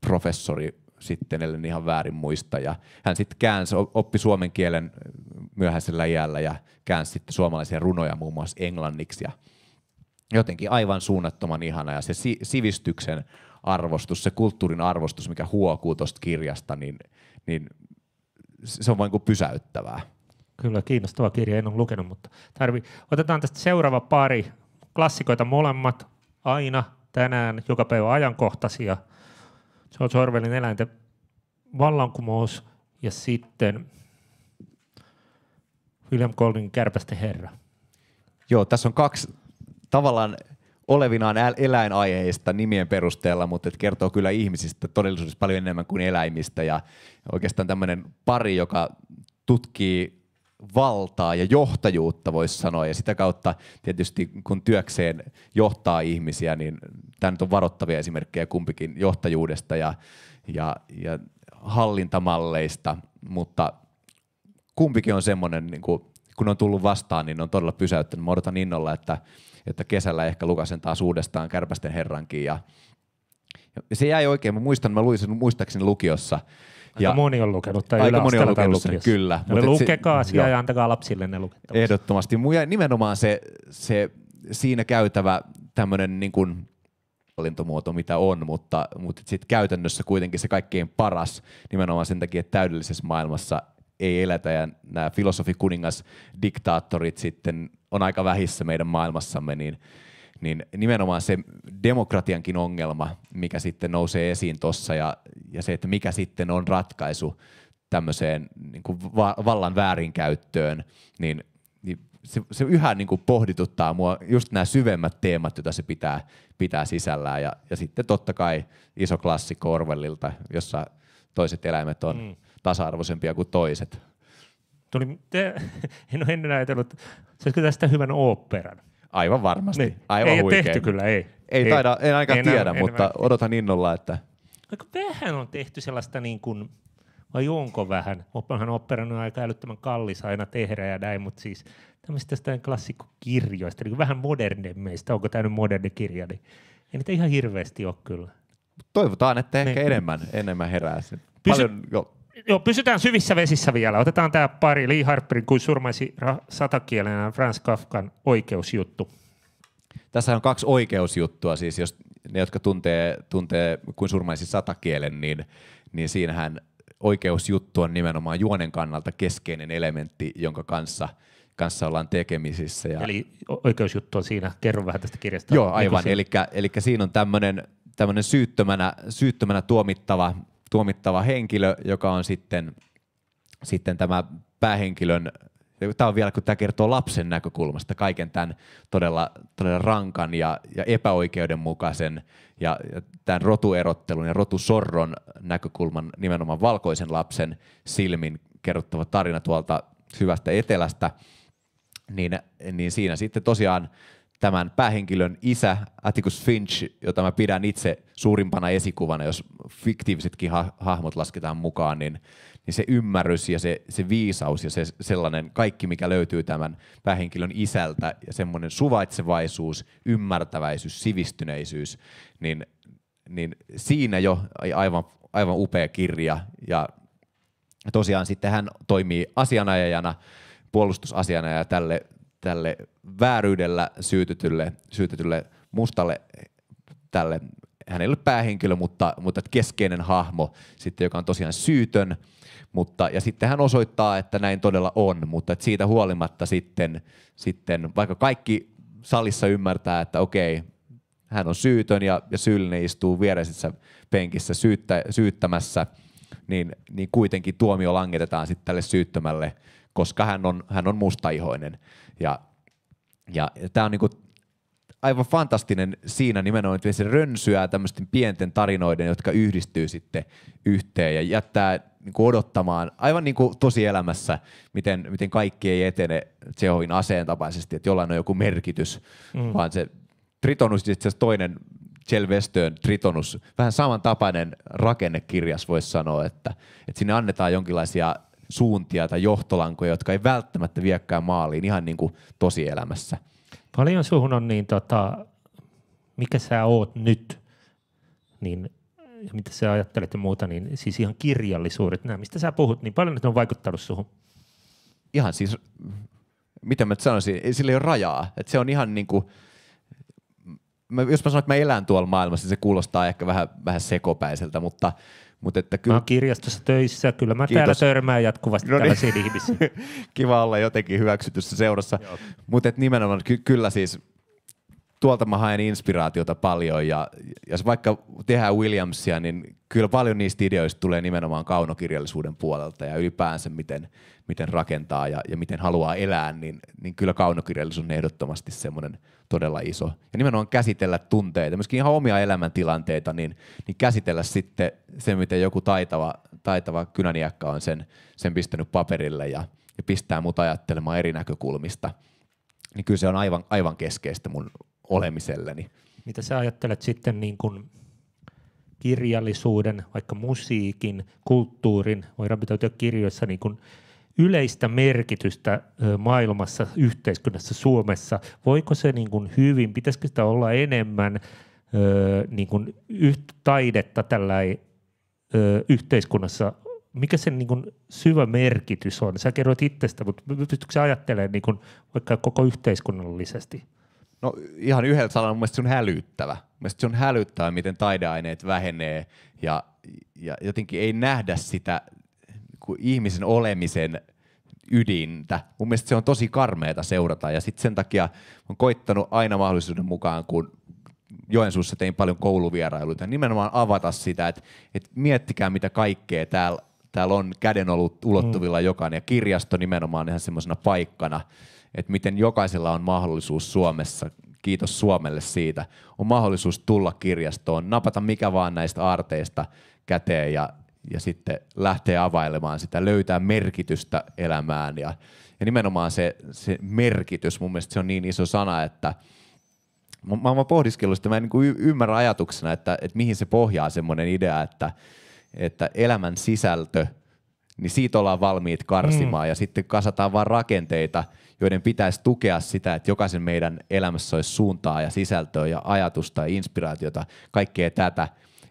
professori sitten, ellen ihan väärin muista. Ja hän sitten käänsi, oppi suomen kielen myöhäisellä iällä ja käänsi sitten suomalaisia runoja muun muassa englanniksi ja jotenkin aivan suunnattoman ihana ja se si- sivistyksen arvostus, se kulttuurin arvostus, mikä huokuu tuosta kirjasta, niin, niin se on vain kuin pysäyttävää. Kyllä, kiinnostava kirja, en ole lukenut, mutta tarvii. Otetaan tästä seuraava pari klassikoita molemmat, aina, tänään, joka päivä ajankohtaisia. Se on Orwellin eläinten vallankumous ja sitten William Goldingin Kärpästen herra. Joo, tässä on kaksi tavallaan olevinaan eläinaiheista nimien perusteella, mutta et kertoo kyllä ihmisistä todellisuudessa paljon enemmän kuin eläimistä. Ja oikeastaan tämmöinen pari, joka tutkii valtaa ja johtajuutta, voisi sanoa. Ja sitä kautta tietysti kun työkseen johtaa ihmisiä, niin tämä nyt on varoittavia esimerkkejä kumpikin johtajuudesta ja, ja, ja hallintamalleista, mutta kumpikin on semmoinen niin kuin kun on tullut vastaan, niin on todella pysäyttänyt. Mä odotan innolla, että, että kesällä ehkä lukasen taas uudestaan Kärpästen herrankin. Ja, ja se jäi oikein, mä muistan, mä luin sen muistaakseni lukiossa. Aika ja moni on lukenut tai aika moni on lukenut sen, kyllä. No, lukekaa se, ja antakaa lapsille ne lukettavaksi. Ehdottomasti. Ja nimenomaan se, se siinä käytävä tämmöinen niin kuin hallintomuoto, mitä on, mutta, mutta sitten käytännössä kuitenkin se kaikkein paras nimenomaan sen takia, että täydellisessä maailmassa ei elätä ja nämä filosofikuningas diktaattorit sitten on aika vähissä meidän maailmassamme, niin, niin nimenomaan se demokratiankin ongelma, mikä sitten nousee esiin tuossa ja, ja se, että mikä sitten on ratkaisu tämmöiseen niin kuin va- vallan väärinkäyttöön, niin, niin se, se yhä niin kuin pohdituttaa mua just nämä syvemmät teemat, joita se pitää, pitää sisällään. Ja, ja sitten totta kai iso klassikko Orwellilta, jossa toiset eläimet on mm tasa-arvoisempia kuin toiset. Tuli, te, en ole ennen ajatellut, saisiko tästä hyvän oopperan? Aivan varmasti. Niin. Aivan ei huikea. tehty kyllä, ei. Ei, ei taida, en aika tiedä, en, mutta en, odotan innolla, että... Aika vähän on tehty sellaista niin kuin, vai onko vähän? Onhan operan on aika älyttömän kallis aina tehdä ja näin, mutta siis tämmöistä klassikkokirjoista, niin vähän modernemmista, onko tämä nyt moderni kirja, niin ei niitä ihan hirveästi ole kyllä. Toivotaan, että ehkä niin. enemmän, enemmän herää. Pysy... Paljon, jo, joo, pysytään syvissä vesissä vielä. Otetaan tämä pari Lee Harperin kuin surmaisi satakielenä Franz Kafkan oikeusjuttu. Tässä on kaksi oikeusjuttua, siis jos ne, jotka tuntee, tuntee kuin surmaisi satakielen, niin, niin siinähän oikeusjuttu on nimenomaan juonen kannalta keskeinen elementti, jonka kanssa kanssa ollaan tekemisissä. Ja... Eli oikeusjuttu on siinä, kerro vähän tästä kirjasta. Joo, aivan. Niin Eli siinä on tämmöinen tämmöinen syyttömänä, syyttömänä tuomittava tuomittava henkilö, joka on sitten, sitten tämä päähenkilön Tämä on vielä, kun tämä kertoo lapsen näkökulmasta kaiken tämän todella, todella rankan ja, ja epäoikeudenmukaisen ja, ja tämän rotuerottelun ja rotusorron näkökulman nimenomaan valkoisen lapsen silmin kerrottava tarina tuolta hyvästä etelästä, niin, niin siinä sitten tosiaan tämän päähenkilön isä Atticus Finch, jota mä pidän itse suurimpana esikuvana, jos fiktiivisetkin ha- hahmot lasketaan mukaan, niin, niin se ymmärrys ja se, se viisaus ja se sellainen kaikki, mikä löytyy tämän päähenkilön isältä ja semmoinen suvaitsevaisuus, ymmärtäväisyys, sivistyneisyys, niin, niin siinä jo aivan, aivan upea kirja ja tosiaan sitten hän toimii asianajajana, puolustusasianajaja tälle, tälle vääryydellä syytetylle, syytetylle mustalle tälle hän ei ole päähenkilö, mutta, mutta keskeinen hahmo, sitten, joka on tosiaan syytön. Mutta, ja sitten hän osoittaa, että näin todella on, mutta että siitä huolimatta sitten, sitten, vaikka kaikki salissa ymmärtää, että okei, hän on syytön ja, ja syyllinen istuu vieressä penkissä syyttä, syyttämässä, niin, niin kuitenkin tuomio langetetaan sitten tälle syyttömälle, koska hän on, hän on mustaihoinen. Ja, ja, ja tämä on niinku aivan fantastinen siinä nimenomaan, että se rönsyää tämmöisten pienten tarinoiden, jotka yhdistyy sitten yhteen ja jättää niin kuin odottamaan aivan niin kuin elämässä, miten, miten kaikki ei etene Tsehovin aseen tapaisesti, että jollain on joku merkitys, mm. vaan se Tritonus itse asiassa toinen Chelvestöön Tritonus, vähän samantapainen rakennekirjas voisi sanoa, että, että sinne annetaan jonkinlaisia suuntia tai johtolankoja, jotka ei välttämättä viekään maaliin ihan niin kuin tosielämässä. Paljon suhun on niin, tota, mikä sä oot nyt, niin ja mitä sä ajattelet ja muuta, niin siis ihan kirjallisuudet, nämä mistä sä puhut, niin paljon ne on vaikuttanut suhun? Ihan siis, mitä mä sanoisin, sillä ei ole rajaa. Et se on ihan niin kuin, jos mä sanon, että mä elän tuolla maailmassa, niin se kuulostaa ehkä vähän, vähän sekopäiseltä, mutta Mut että kyllä... Mä oon kirjastossa töissä, kyllä mä Kiitos. täällä törmään jatkuvasti no niin. tällaisiin ihmisiin. Kiva olla jotenkin hyväksytyssä seurassa, mutta nimenomaan ky- kyllä siis tuolta mä haen inspiraatiota paljon ja jos vaikka tehdään Williamsia, niin kyllä paljon niistä ideoista tulee nimenomaan kaunokirjallisuuden puolelta ja ylipäänsä miten, miten rakentaa ja, ja miten haluaa elää, niin, niin kyllä kaunokirjallisuus on ehdottomasti semmoinen todella iso. Ja nimenomaan käsitellä tunteita, myöskin ihan omia elämäntilanteita, niin, niin käsitellä sitten se, miten joku taitava, taitava kynäniäkkä on sen, sen pistänyt paperille ja, ja pistää mut ajattelemaan eri näkökulmista. Niin kyllä se on aivan, aivan keskeistä mun olemiselleni. Mitä sä ajattelet sitten niin kuin kirjallisuuden, vaikka musiikin, kulttuurin, voidaan pitäytyä kirjoissa niin kuin yleistä merkitystä maailmassa, yhteiskunnassa, Suomessa. Voiko se niin kuin hyvin, pitäisikö sitä olla enemmän niin kuin yhtä taidetta tällä yhteiskunnassa? Mikä sen niin kuin syvä merkitys on? Sä kerroit itsestä, mutta pystytkö ajattelemaan niin kuin vaikka koko yhteiskunnallisesti? No ihan yhdellä sanalla mun se on hälyttävä. Mun se on hälyttävä, miten taideaineet vähenee ja, ja jotenkin ei nähdä sitä ihmisen olemisen ydintä. Mun mielestä se on tosi karmeeta seurata ja sitten sen takia on koittanut aina mahdollisuuden mukaan, kun Joensuussa tein paljon kouluvierailuita, nimenomaan avata sitä, että, että miettikää mitä kaikkea täällä, täällä on käden ollut ulottuvilla mm. jokainen ja kirjasto nimenomaan ihan semmoisena paikkana, että miten jokaisella on mahdollisuus Suomessa, kiitos Suomelle siitä, on mahdollisuus tulla kirjastoon, napata mikä vaan näistä arteista käteen ja, ja sitten lähteä availemaan sitä, löytää merkitystä elämään ja, ja nimenomaan se, se merkitys, mun mielestä se on niin iso sana, että mä, oon pohdiskellut sitä, mä en niin ymmärrä ajatuksena, että, että mihin se pohjaa semmoinen idea, että, että elämän sisältö, niin siitä ollaan valmiit karsimaan mm. ja sitten kasataan vaan rakenteita – joiden pitäisi tukea sitä, että jokaisen meidän elämässä olisi suuntaa ja sisältöä ja ajatusta ja inspiraatiota, kaikkea tätä,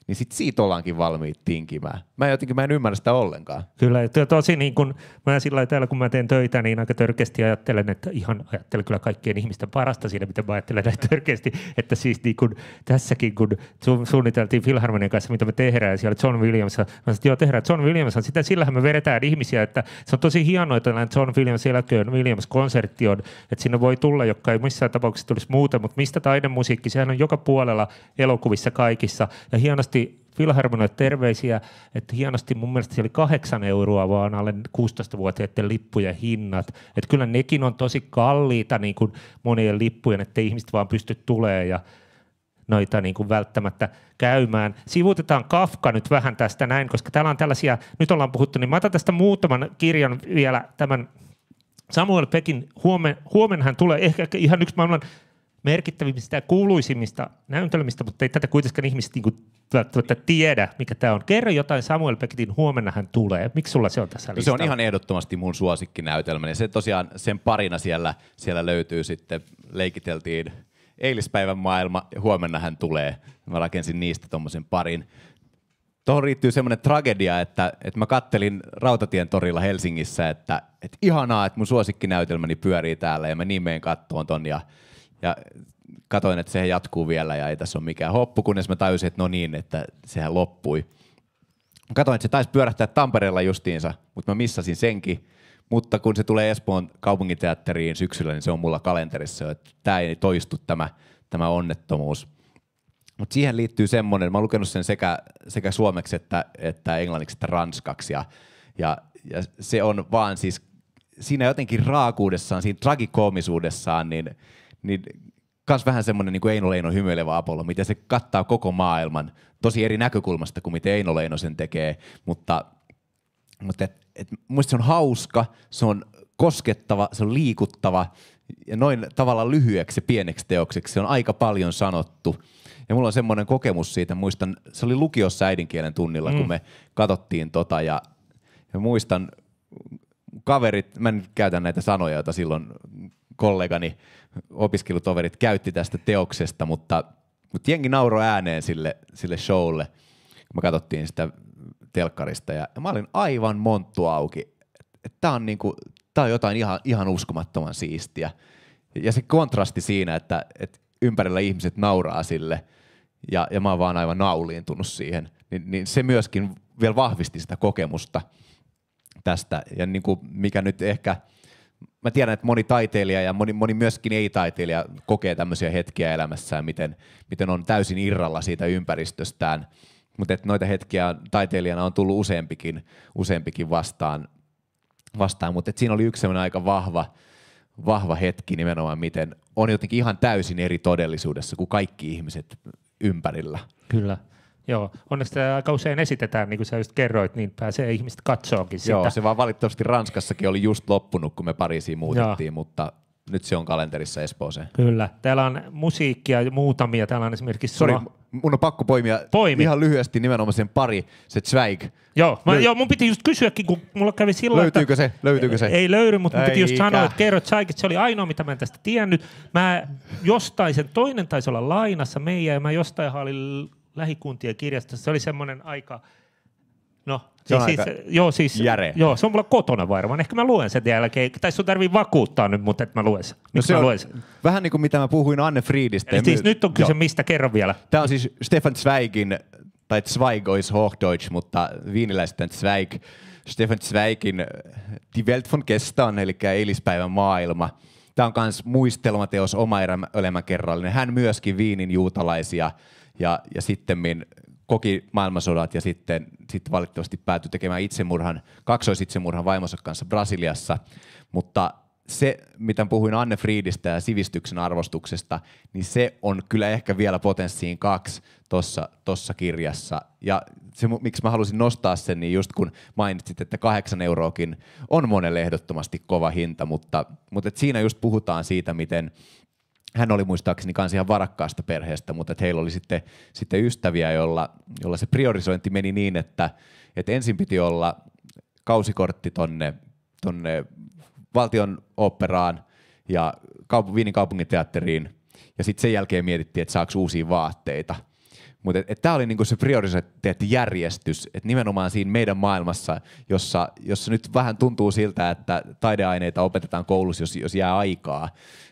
niin sitten siitä ollaankin valmiit tinkimään mä jotenkin mä en ymmärrä sitä ollenkaan. Kyllä, ja tosi niin kun mä sillä täällä kun mä teen töitä, niin aika törkeästi ajattelen, että ihan ajattelen kyllä kaikkien ihmisten parasta siinä, mitä mä ajattelen näin törkeästi, että siis niin kun tässäkin kun su- suunniteltiin Philharmonian kanssa, mitä me tehdään, ja siellä John Williams, mä sanoin, että joo tehdään John Williams, sitä sillähän me vedetään ihmisiä, että se on tosi hienoa, että John Williams eläköön Williams-konsertti on, että sinne voi tulla, joka ei missään tapauksessa tulisi muuta, mutta mistä taidemusiikki, sehän on joka puolella elokuvissa kaikissa, ja hienosti Filharmonille terveisiä, että hienosti mun mielestä siellä oli kahdeksan euroa vaan alle 16-vuotiaiden lippujen hinnat. Että kyllä nekin on tosi kalliita niin kuin monien lippujen, että ihmiset vaan pysty tulemaan ja noita niin kuin välttämättä käymään. Sivuutetaan Kafka nyt vähän tästä näin, koska täällä on tällaisia, nyt ollaan puhuttu, niin mä otan tästä muutaman kirjan vielä tämän Samuel Pekin, huomen, huomenhan tulee ehkä ihan yksi maailman merkittävimmistä ja kuuluisimmista näytelmistä, mutta ei tätä kuitenkaan ihmiset niin kuin välttämättä tiedä, mikä tämä on. Kerro jotain Samuel Beckettin huomenna hän tulee. Miksi sulla se on tässä listalla? No se on ihan ehdottomasti mun suosikkinäytelmä. Ja se tosiaan sen parina siellä, siellä löytyy sitten, leikiteltiin eilispäivän maailma, huomenna hän tulee. Mä rakensin niistä tuommoisen parin. Tuohon riittyy semmoinen tragedia, että, että mä kattelin Rautatien torilla Helsingissä, että, että ihanaa, että mun suosikkinäytelmäni pyörii täällä ja mä nimeen kattoon ton ja ja katoin, että se jatkuu vielä ja ei tässä ole mikään hoppu, kunnes mä tajusin, että no niin, että sehän loppui. Katoin, että se taisi pyörähtää Tampereella justiinsa, mutta mä missasin senkin. Mutta kun se tulee Espoon kaupunginteatteriin syksyllä, niin se on mulla kalenterissa, että tämä ei toistu tämä, tämä onnettomuus. Mutta siihen liittyy semmoinen, mä oon lukenut sen sekä, sekä suomeksi että, että englanniksi että ranskaksi. Ja, ja, ja se on vaan siis siinä jotenkin raakuudessaan, siinä tragikoomisuudessaan, niin – niin kans vähän semmoinen niin Eino Leino hymyilevä Apollo, miten se kattaa koko maailman tosi eri näkökulmasta kuin miten Eino Leino sen tekee, mutta, mutta et, et, musta se on hauska, se on koskettava, se on liikuttava ja noin tavallaan lyhyeksi pieneksi teokseksi se on aika paljon sanottu. Ja mulla on semmoinen kokemus siitä, muistan, se oli lukiossa äidinkielen tunnilla, mm. kun me katsottiin tota ja, ja muistan kaverit, mä en käytän näitä sanoja, joita silloin kollegani, opiskelutoverit käytti tästä teoksesta, mutta, mutta jengi nauroi ääneen sille, sille showlle, kun me katsottiin sitä telkkarista ja mä olin aivan monttu auki. Tämä on, niinku, tää on jotain ihan, ihan uskomattoman siistiä. Ja se kontrasti siinä, että, että ympärillä ihmiset nauraa sille ja, ja mä oon vaan aivan nauliintunut siihen, niin, niin se myöskin vielä vahvisti sitä kokemusta tästä. Ja niin kuin mikä nyt ehkä – mä tiedän, että moni taiteilija ja moni, moni myöskin ei-taiteilija kokee tämmöisiä hetkiä elämässään, miten, miten on täysin irralla siitä ympäristöstään. Mutta noita hetkiä taiteilijana on tullut useampikin, useampikin vastaan. vastaan. Mutta siinä oli yksi sellainen aika vahva, vahva hetki nimenomaan, miten on jotenkin ihan täysin eri todellisuudessa kuin kaikki ihmiset ympärillä. Kyllä. Joo, onneksi tämä aika usein esitetään, niin kuin sä just kerroit, niin pääsee ihmiset katsoonkin sitä. Joo, se vaan valitettavasti Ranskassakin oli just loppunut, kun me Pariisiin muutettiin, Joo. mutta nyt se on kalenterissa Espooseen. Kyllä. Täällä on musiikkia muutamia. Täällä on esimerkiksi... Sori, sua... mun on pakko poimia Poimi. ihan lyhyesti nimenomaan sen pari, se Zweig. Joo, mä, Löy- joo, mun piti just kysyäkin, kun mulla kävi silloin, Löytyykö että... se? Löytyykö se? Ei löydy, mutta mun piti just sanoa, että kerro Zweig, että se oli ainoa, mitä mä en tästä tiennyt. Mä jostain sen toinen taisi olla lainassa meidän ja mä jostain halin lähikuntien kirjastossa. Se oli semmoinen aika, No, se siis on siis, aika joo, siis, järeä. Joo, se on mulla kotona varmaan. Ehkä mä luen sen jälkeen. Tai sun tarvii vakuuttaa nyt, mutta et mä luen sen. no se mä luen sen? Vähän niin kuin mitä mä puhuin Anne Friedistä. Eli siis my... nyt on kyse joo. mistä, kerro vielä. Tämä on siis Stefan Zweigin, tai Zweig olisi Hochdeutsch, mutta viiniläisten Zweig. Stefan Zweigin Die Welt von Gestern eli eilispäivän maailma. Tämä on myös muistelmateos oma elämäkerrallinen. Hän myöskin viinin juutalaisia ja, ja sitten koki maailmansodat ja sitten, sitten valitettavasti päätyi tekemään itsemurhan, kaksoisitsemurhan vaimonsa kanssa Brasiliassa. Mutta se, mitä puhuin Anne Friedistä ja sivistyksen arvostuksesta, niin se on kyllä ehkä vielä potenssiin kaksi tuossa tossa kirjassa. Ja se, miksi mä halusin nostaa sen, niin just kun mainitsit, että kahdeksan euroakin on monelle ehdottomasti kova hinta, mutta, mutta et siinä just puhutaan siitä, miten, hän oli muistaakseni kans ihan varakkaasta perheestä, mutta että heillä oli sitten, sitten ystäviä, jolla, jolla se priorisointi meni niin, että, että ensin piti olla kausikortti tonne, tonne valtion operaan ja kaup- Viinin kaupunginteatteriin, ja sitten sen jälkeen mietittiin, että saako uusia vaatteita – mutta tämä oli niinku se prioriteettijärjestys, että nimenomaan siinä meidän maailmassa, jossa, jossa nyt vähän tuntuu siltä, että taideaineita opetetaan koulussa, jos, jos jää aikaa,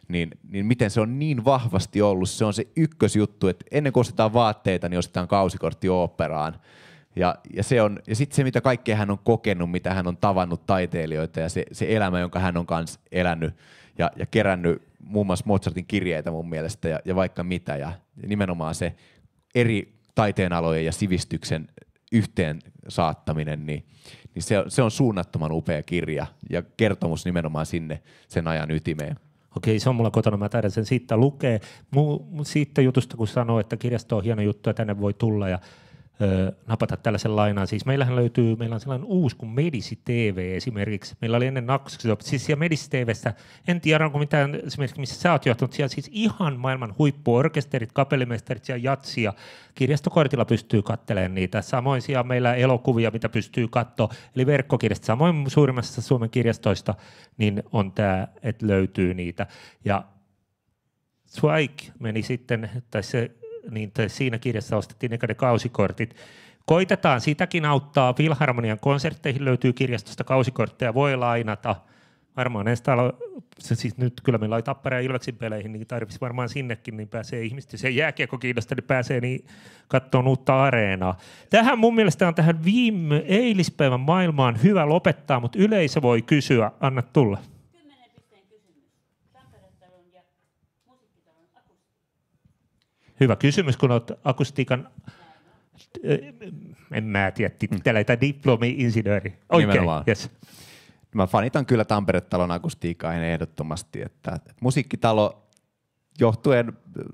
niin, niin miten se on niin vahvasti ollut, se on se ykkösjuttu, että ennen kuin ostetaan vaatteita, niin ostetaan kausikortti operaan. Ja, ja, se on, ja sitten se, mitä kaikkea hän on kokenut, mitä hän on tavannut taiteilijoita ja se, se elämä, jonka hän on myös elänyt ja, ja kerännyt muun muassa Mozartin kirjeitä mun mielestä ja, ja vaikka mitä. Ja, ja nimenomaan se eri taiteenalojen ja sivistyksen yhteen saattaminen, niin, niin se, se on suunnattoman upea kirja ja kertomus nimenomaan sinne sen ajan ytimeen. Okei, se on mulla kotona, mä taidan sen siitä lukea. Mu, siitä jutusta, kun sanoo, että kirjasto on hieno juttu ja tänne voi tulla ja napata tällaisen lainaan, Siis meillähän löytyy, meillä on sellainen uusi kuin Medici TV esimerkiksi. Meillä oli ennen Naksosop, siis siellä Medici TVstä, en tiedä onko mitään esimerkiksi missä sä oot johtanut, siellä siis ihan maailman huippuorkesterit, kapellimestarit, siellä jatsia, kirjastokortilla pystyy katselemaan niitä. Samoin siellä meillä elokuvia, mitä pystyy katsoa, eli verkkokirjasta, samoin suurimmassa Suomen kirjastoista, niin on tämä, että löytyy niitä. Ja Swike meni sitten, tai se niin siinä kirjassa ostettiin ne kausikortit. Koitetaan sitäkin auttaa. Filharmonian konsertteihin löytyy kirjastosta kausikortteja, voi lainata. Varmaan ensi talo, se siis nyt kyllä meillä oli Tappara ja Ilveksin peleihin, niin tarvitsisi varmaan sinnekin, niin pääsee ihmiset, jos ei jääkiekko kiinnosta, niin pääsee niin katsomaan uutta areenaa. Tähän mun mielestä on tähän viime eilispäivän maailmaan hyvä lopettaa, mutta yleisö voi kysyä, anna tulla. Hyvä kysymys, kun olet akustiikan eh, en mä tiedä, tittelä, mm. tai diplomi-insinööri. Oikein, yes. Mä fanitan kyllä Tampere-talon akustiikkaa ehdottomasti. Että musiikkitalo johtuen eh,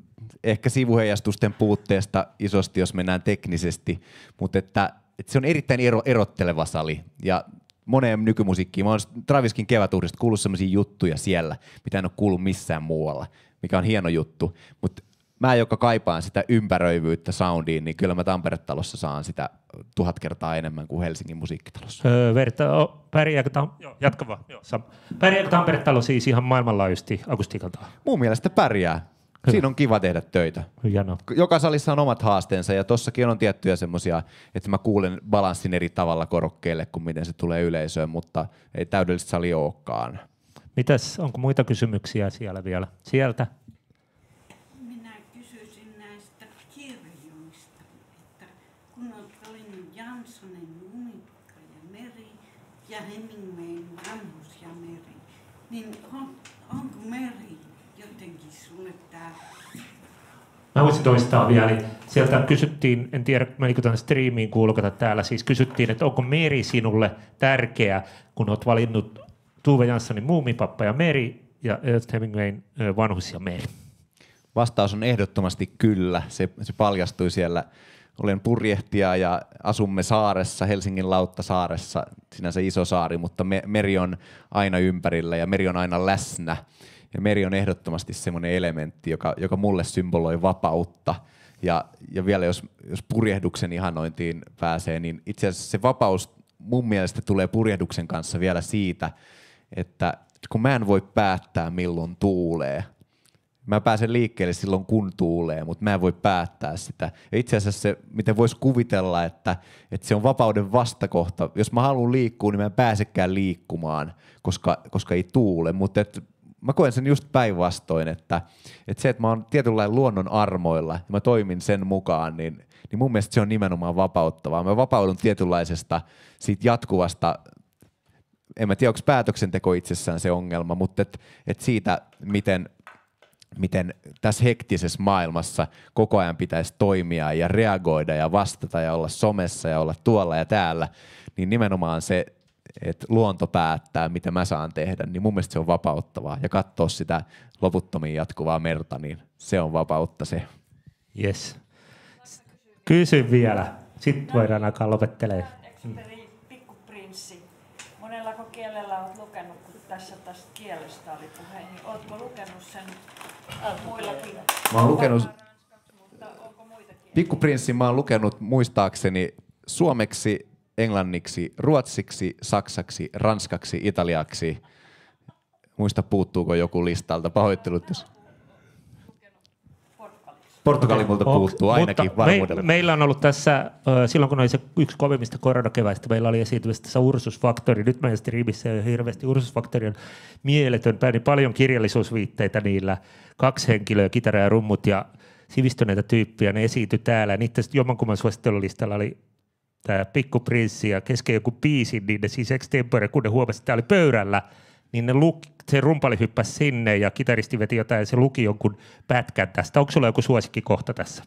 ehkä sivuheijastusten puutteesta isosti, jos mennään teknisesti, mutta että, että se on erittäin ero, erotteleva sali ja moneen nykymusiikkiin. Mä oon Traviskin kevätuhdista kuullut sellaisia juttuja siellä, mitä en ole kuullut missään muualla, mikä on hieno juttu, mutta mä joka kaipaan sitä ympäröivyyttä soundiin, niin kyllä mä Tampere-talossa saan sitä tuhat kertaa enemmän kuin Helsingin musiikkitalossa. Öö, verta, oh, pärjääkö tam- joo, jatka vaan. Joo, sam- pärjääkö Tampere-talo siis ihan maailmanlaajuisesti akustiikalta? Mun mielestä pärjää. Hyvä. Siinä on kiva tehdä töitä. Hienoa. Joka salissa on omat haasteensa ja tossakin on tiettyjä semmoisia, että mä kuulen balanssin eri tavalla korokkeelle kuin miten se tulee yleisöön, mutta ei täydellistä sali olekaan. Mitäs, onko muita kysymyksiä siellä vielä? Sieltä? niin on, onko meri jotenkin sulle Mä voisin toistaa vielä. Eli sieltä kysyttiin, en tiedä, menikö tämän striimiin kulkata täällä, siis kysyttiin, että onko meri sinulle tärkeä, kun olet valinnut Tuve Janssonin Muumipappa ja meri ja Ernst Hemingwayn Vanhus ja meri. Vastaus on ehdottomasti kyllä. Se, se paljastui siellä olen purjehtija ja asumme saaressa, Helsingin lautta saaressa, sinänsä iso saari, mutta me, meri on aina ympärillä ja meri on aina läsnä. Ja meri on ehdottomasti semmoinen elementti, joka, joka mulle symboloi vapautta. Ja, ja vielä jos, jos purjehduksen ihanointiin pääsee, niin itse asiassa se vapaus mun mielestä tulee purjehduksen kanssa vielä siitä, että kun mä en voi päättää milloin tuulee, mä pääsen liikkeelle silloin kun tuulee, mutta mä en voi päättää sitä. Ja itse asiassa se, miten voisi kuvitella, että, että se on vapauden vastakohta. Jos mä haluan liikkua, niin mä en pääsekään liikkumaan, koska, koska ei tuule. Mutta mä koen sen just päinvastoin, että, että se, että mä oon tietynlainen luonnon armoilla ja mä toimin sen mukaan, niin, niin mun mielestä se on nimenomaan vapauttavaa. Mä vapaudun tietynlaisesta siitä jatkuvasta en mä tiedä, onko päätöksenteko itsessään se ongelma, mutta et, et siitä, miten miten tässä hektisessä maailmassa koko ajan pitäisi toimia ja reagoida ja vastata ja olla somessa ja olla tuolla ja täällä, niin nimenomaan se, että luonto päättää, mitä mä saan tehdä, niin mun mielestä se on vapauttavaa. Ja katsoa sitä loputtomiin jatkuvaa merta, niin se on vapautta se. Yes. Kysy vielä. Sitten no, voidaan alkaa Eksperi, Pikkuprinssi. Monellako kielellä olet lukenut, kun tässä tästä kielestä oli puhe, niin oletko lukenut sen äh, muillakin? Mä oon lukenut, Pikkuprinssin mä oon lukenut muistaakseni suomeksi, englanniksi, ruotsiksi, saksaksi, ranskaksi, italiaksi. Muista puuttuuko joku listalta, pahoittelut jos... Portugali multa okay. puuttuu ainakin Mutta varmuudella. Me, meillä on ollut tässä, silloin kun oli se yksi kovimmista koronakeväistä, meillä oli esiintymässä tässä Ursusfaktori. Nyt mä striimissä ei jo hirveästi Ursusfaktori on mieletön päin, niin paljon kirjallisuusviitteitä niillä. Kaksi henkilöä, kitara ja rummut ja sivistyneitä tyyppiä, ne esiintyi täällä. Niiden jommankumman suosittelulistalla oli tämä Pikku Prinssi ja kesken joku biisi, niin ne siis extempore, kun ne huomasivat, että tämä oli pöydällä – niin ne luk, se rumpali hyppäsi sinne ja kitaristi veti jotain ja se luki jonkun pätkän tästä. Onko sulla joku suosikkikohta tässä?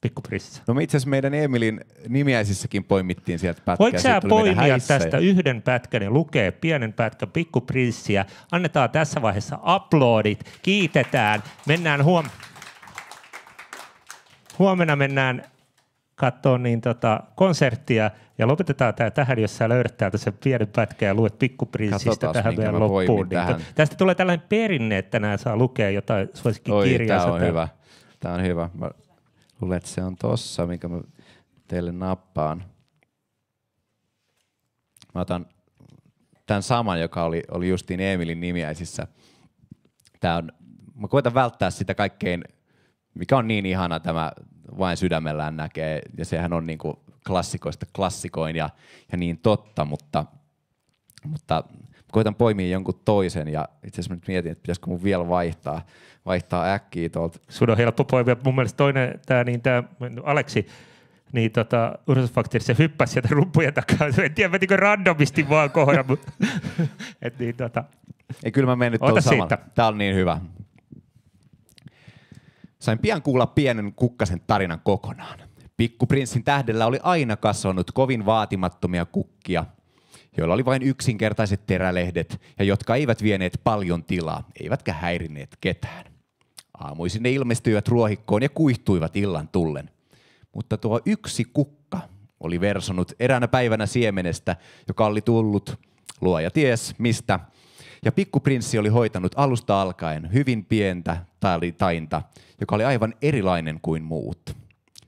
Pikkuprississä. No itse asiassa meidän Emilin nimiäisissäkin poimittiin sieltä pätkää. Voiko sä poimia tästä ja... yhden pätkän ja lukee pienen pätkän pikkuprissiä? Annetaan tässä vaiheessa uploadit, kiitetään, mennään huom... Huomenna mennään katsoa niin tota, konserttia ja lopetetaan tämä tähän, jos sä löydät täältä sen pienen pätkän ja luet pikkuprinssistä tähän vielä loppuun. Niin tähän. Tästä tulee tällainen perinne, että nämä saa lukea jotain suosikkikirjaa. Tämä on hyvä. Tämä on hyvä. Mä luulen, että se on tossa, minkä mä teille nappaan. Mä otan tämän saman, joka oli, oli justiin Emilin nimiäisissä. Tämä on, mä koitan välttää sitä kaikkein, mikä on niin ihana tämä vain sydämellään näkee, ja sehän on niin kuin klassikoista klassikoin ja, ja niin totta, mutta, mutta koitan poimia jonkun toisen ja itse asiassa nyt mietin, että pitäisikö mun vielä vaihtaa, vaihtaa äkkiä tuolta. Sun on helppo poimia. Mun mielestä toinen, tämä niin Aleksi, niin tota, Ursus se hyppäsi sieltä rumpujen takaa. En tiedä, vetikö randomisti vaan kohdan. Mutta. et niin, tota. Ei, kyllä mä menen nyt tuolla samalla. Siitä. Tämä on niin hyvä. Sain pian kuulla pienen kukkasen tarinan kokonaan. Pikkuprinssin tähdellä oli aina kasvanut kovin vaatimattomia kukkia, joilla oli vain yksinkertaiset terälehdet ja jotka eivät vieneet paljon tilaa, eivätkä häirineet ketään. Aamuisin ne ilmestyivät ruohikkoon ja kuihtuivat illan tullen. Mutta tuo yksi kukka oli versonut eräänä päivänä siemenestä, joka oli tullut luoja ties mistä ja pikkuprinssi oli hoitanut alusta alkaen hyvin pientä tai tainta, joka oli aivan erilainen kuin muut.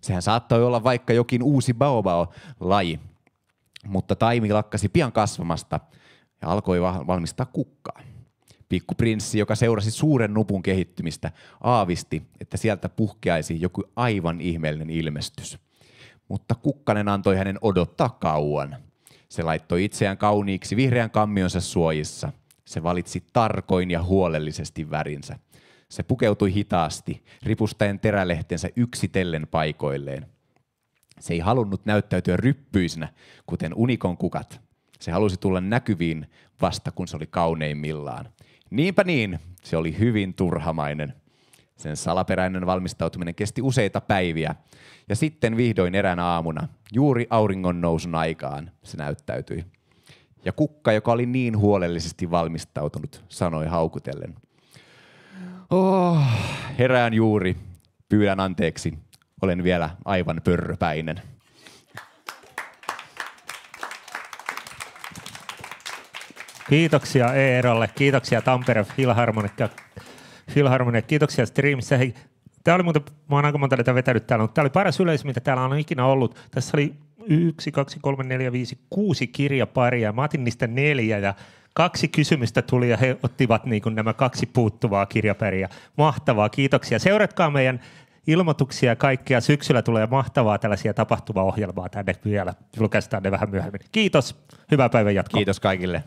Sehän saattoi olla vaikka jokin uusi baobao-laji, mutta taimi lakkasi pian kasvamasta ja alkoi valmistaa kukkaa. Pikkuprinssi, joka seurasi suuren nupun kehittymistä, aavisti, että sieltä puhkeaisi joku aivan ihmeellinen ilmestys. Mutta kukkanen antoi hänen odottaa kauan. Se laittoi itseään kauniiksi vihreän kammionsa suojissa. Se valitsi tarkoin ja huolellisesti värinsä. Se pukeutui hitaasti, ripustaen terälehtensä yksitellen paikoilleen. Se ei halunnut näyttäytyä ryppyisinä, kuten unikon kukat. Se halusi tulla näkyviin vasta, kun se oli kauneimmillaan. Niinpä niin, se oli hyvin turhamainen. Sen salaperäinen valmistautuminen kesti useita päiviä, ja sitten vihdoin eräänä aamuna, juuri auringon nousun aikaan, se näyttäytyi. Ja kukka, joka oli niin huolellisesti valmistautunut, sanoi haukutellen. Oh, herään juuri. Pyydän anteeksi. Olen vielä aivan pörröpäinen. Kiitoksia Eerolle, kiitoksia Tampere Filharmonia, Filharmonia. kiitoksia Streamissä. Hei, tämä oli muuten, mä oon aika monta vetänyt täällä, mutta tämä oli paras yleisö, mitä täällä on ikinä ollut. Tässä oli yksi, kaksi, kolme, neljä, viisi, kuusi kirjaparia. Mä otin niistä neljä ja kaksi kysymystä tuli ja he ottivat niin kuin nämä kaksi puuttuvaa kirjaparia. Mahtavaa, kiitoksia. Seuratkaa meidän ilmoituksia ja kaikkea. Syksyllä tulee mahtavaa tällaisia tapahtuvaa ohjelmaa tänne vielä. Julkaistaan ne vähän myöhemmin. Kiitos. Hyvää päivän jatkoa. Kiitos kaikille.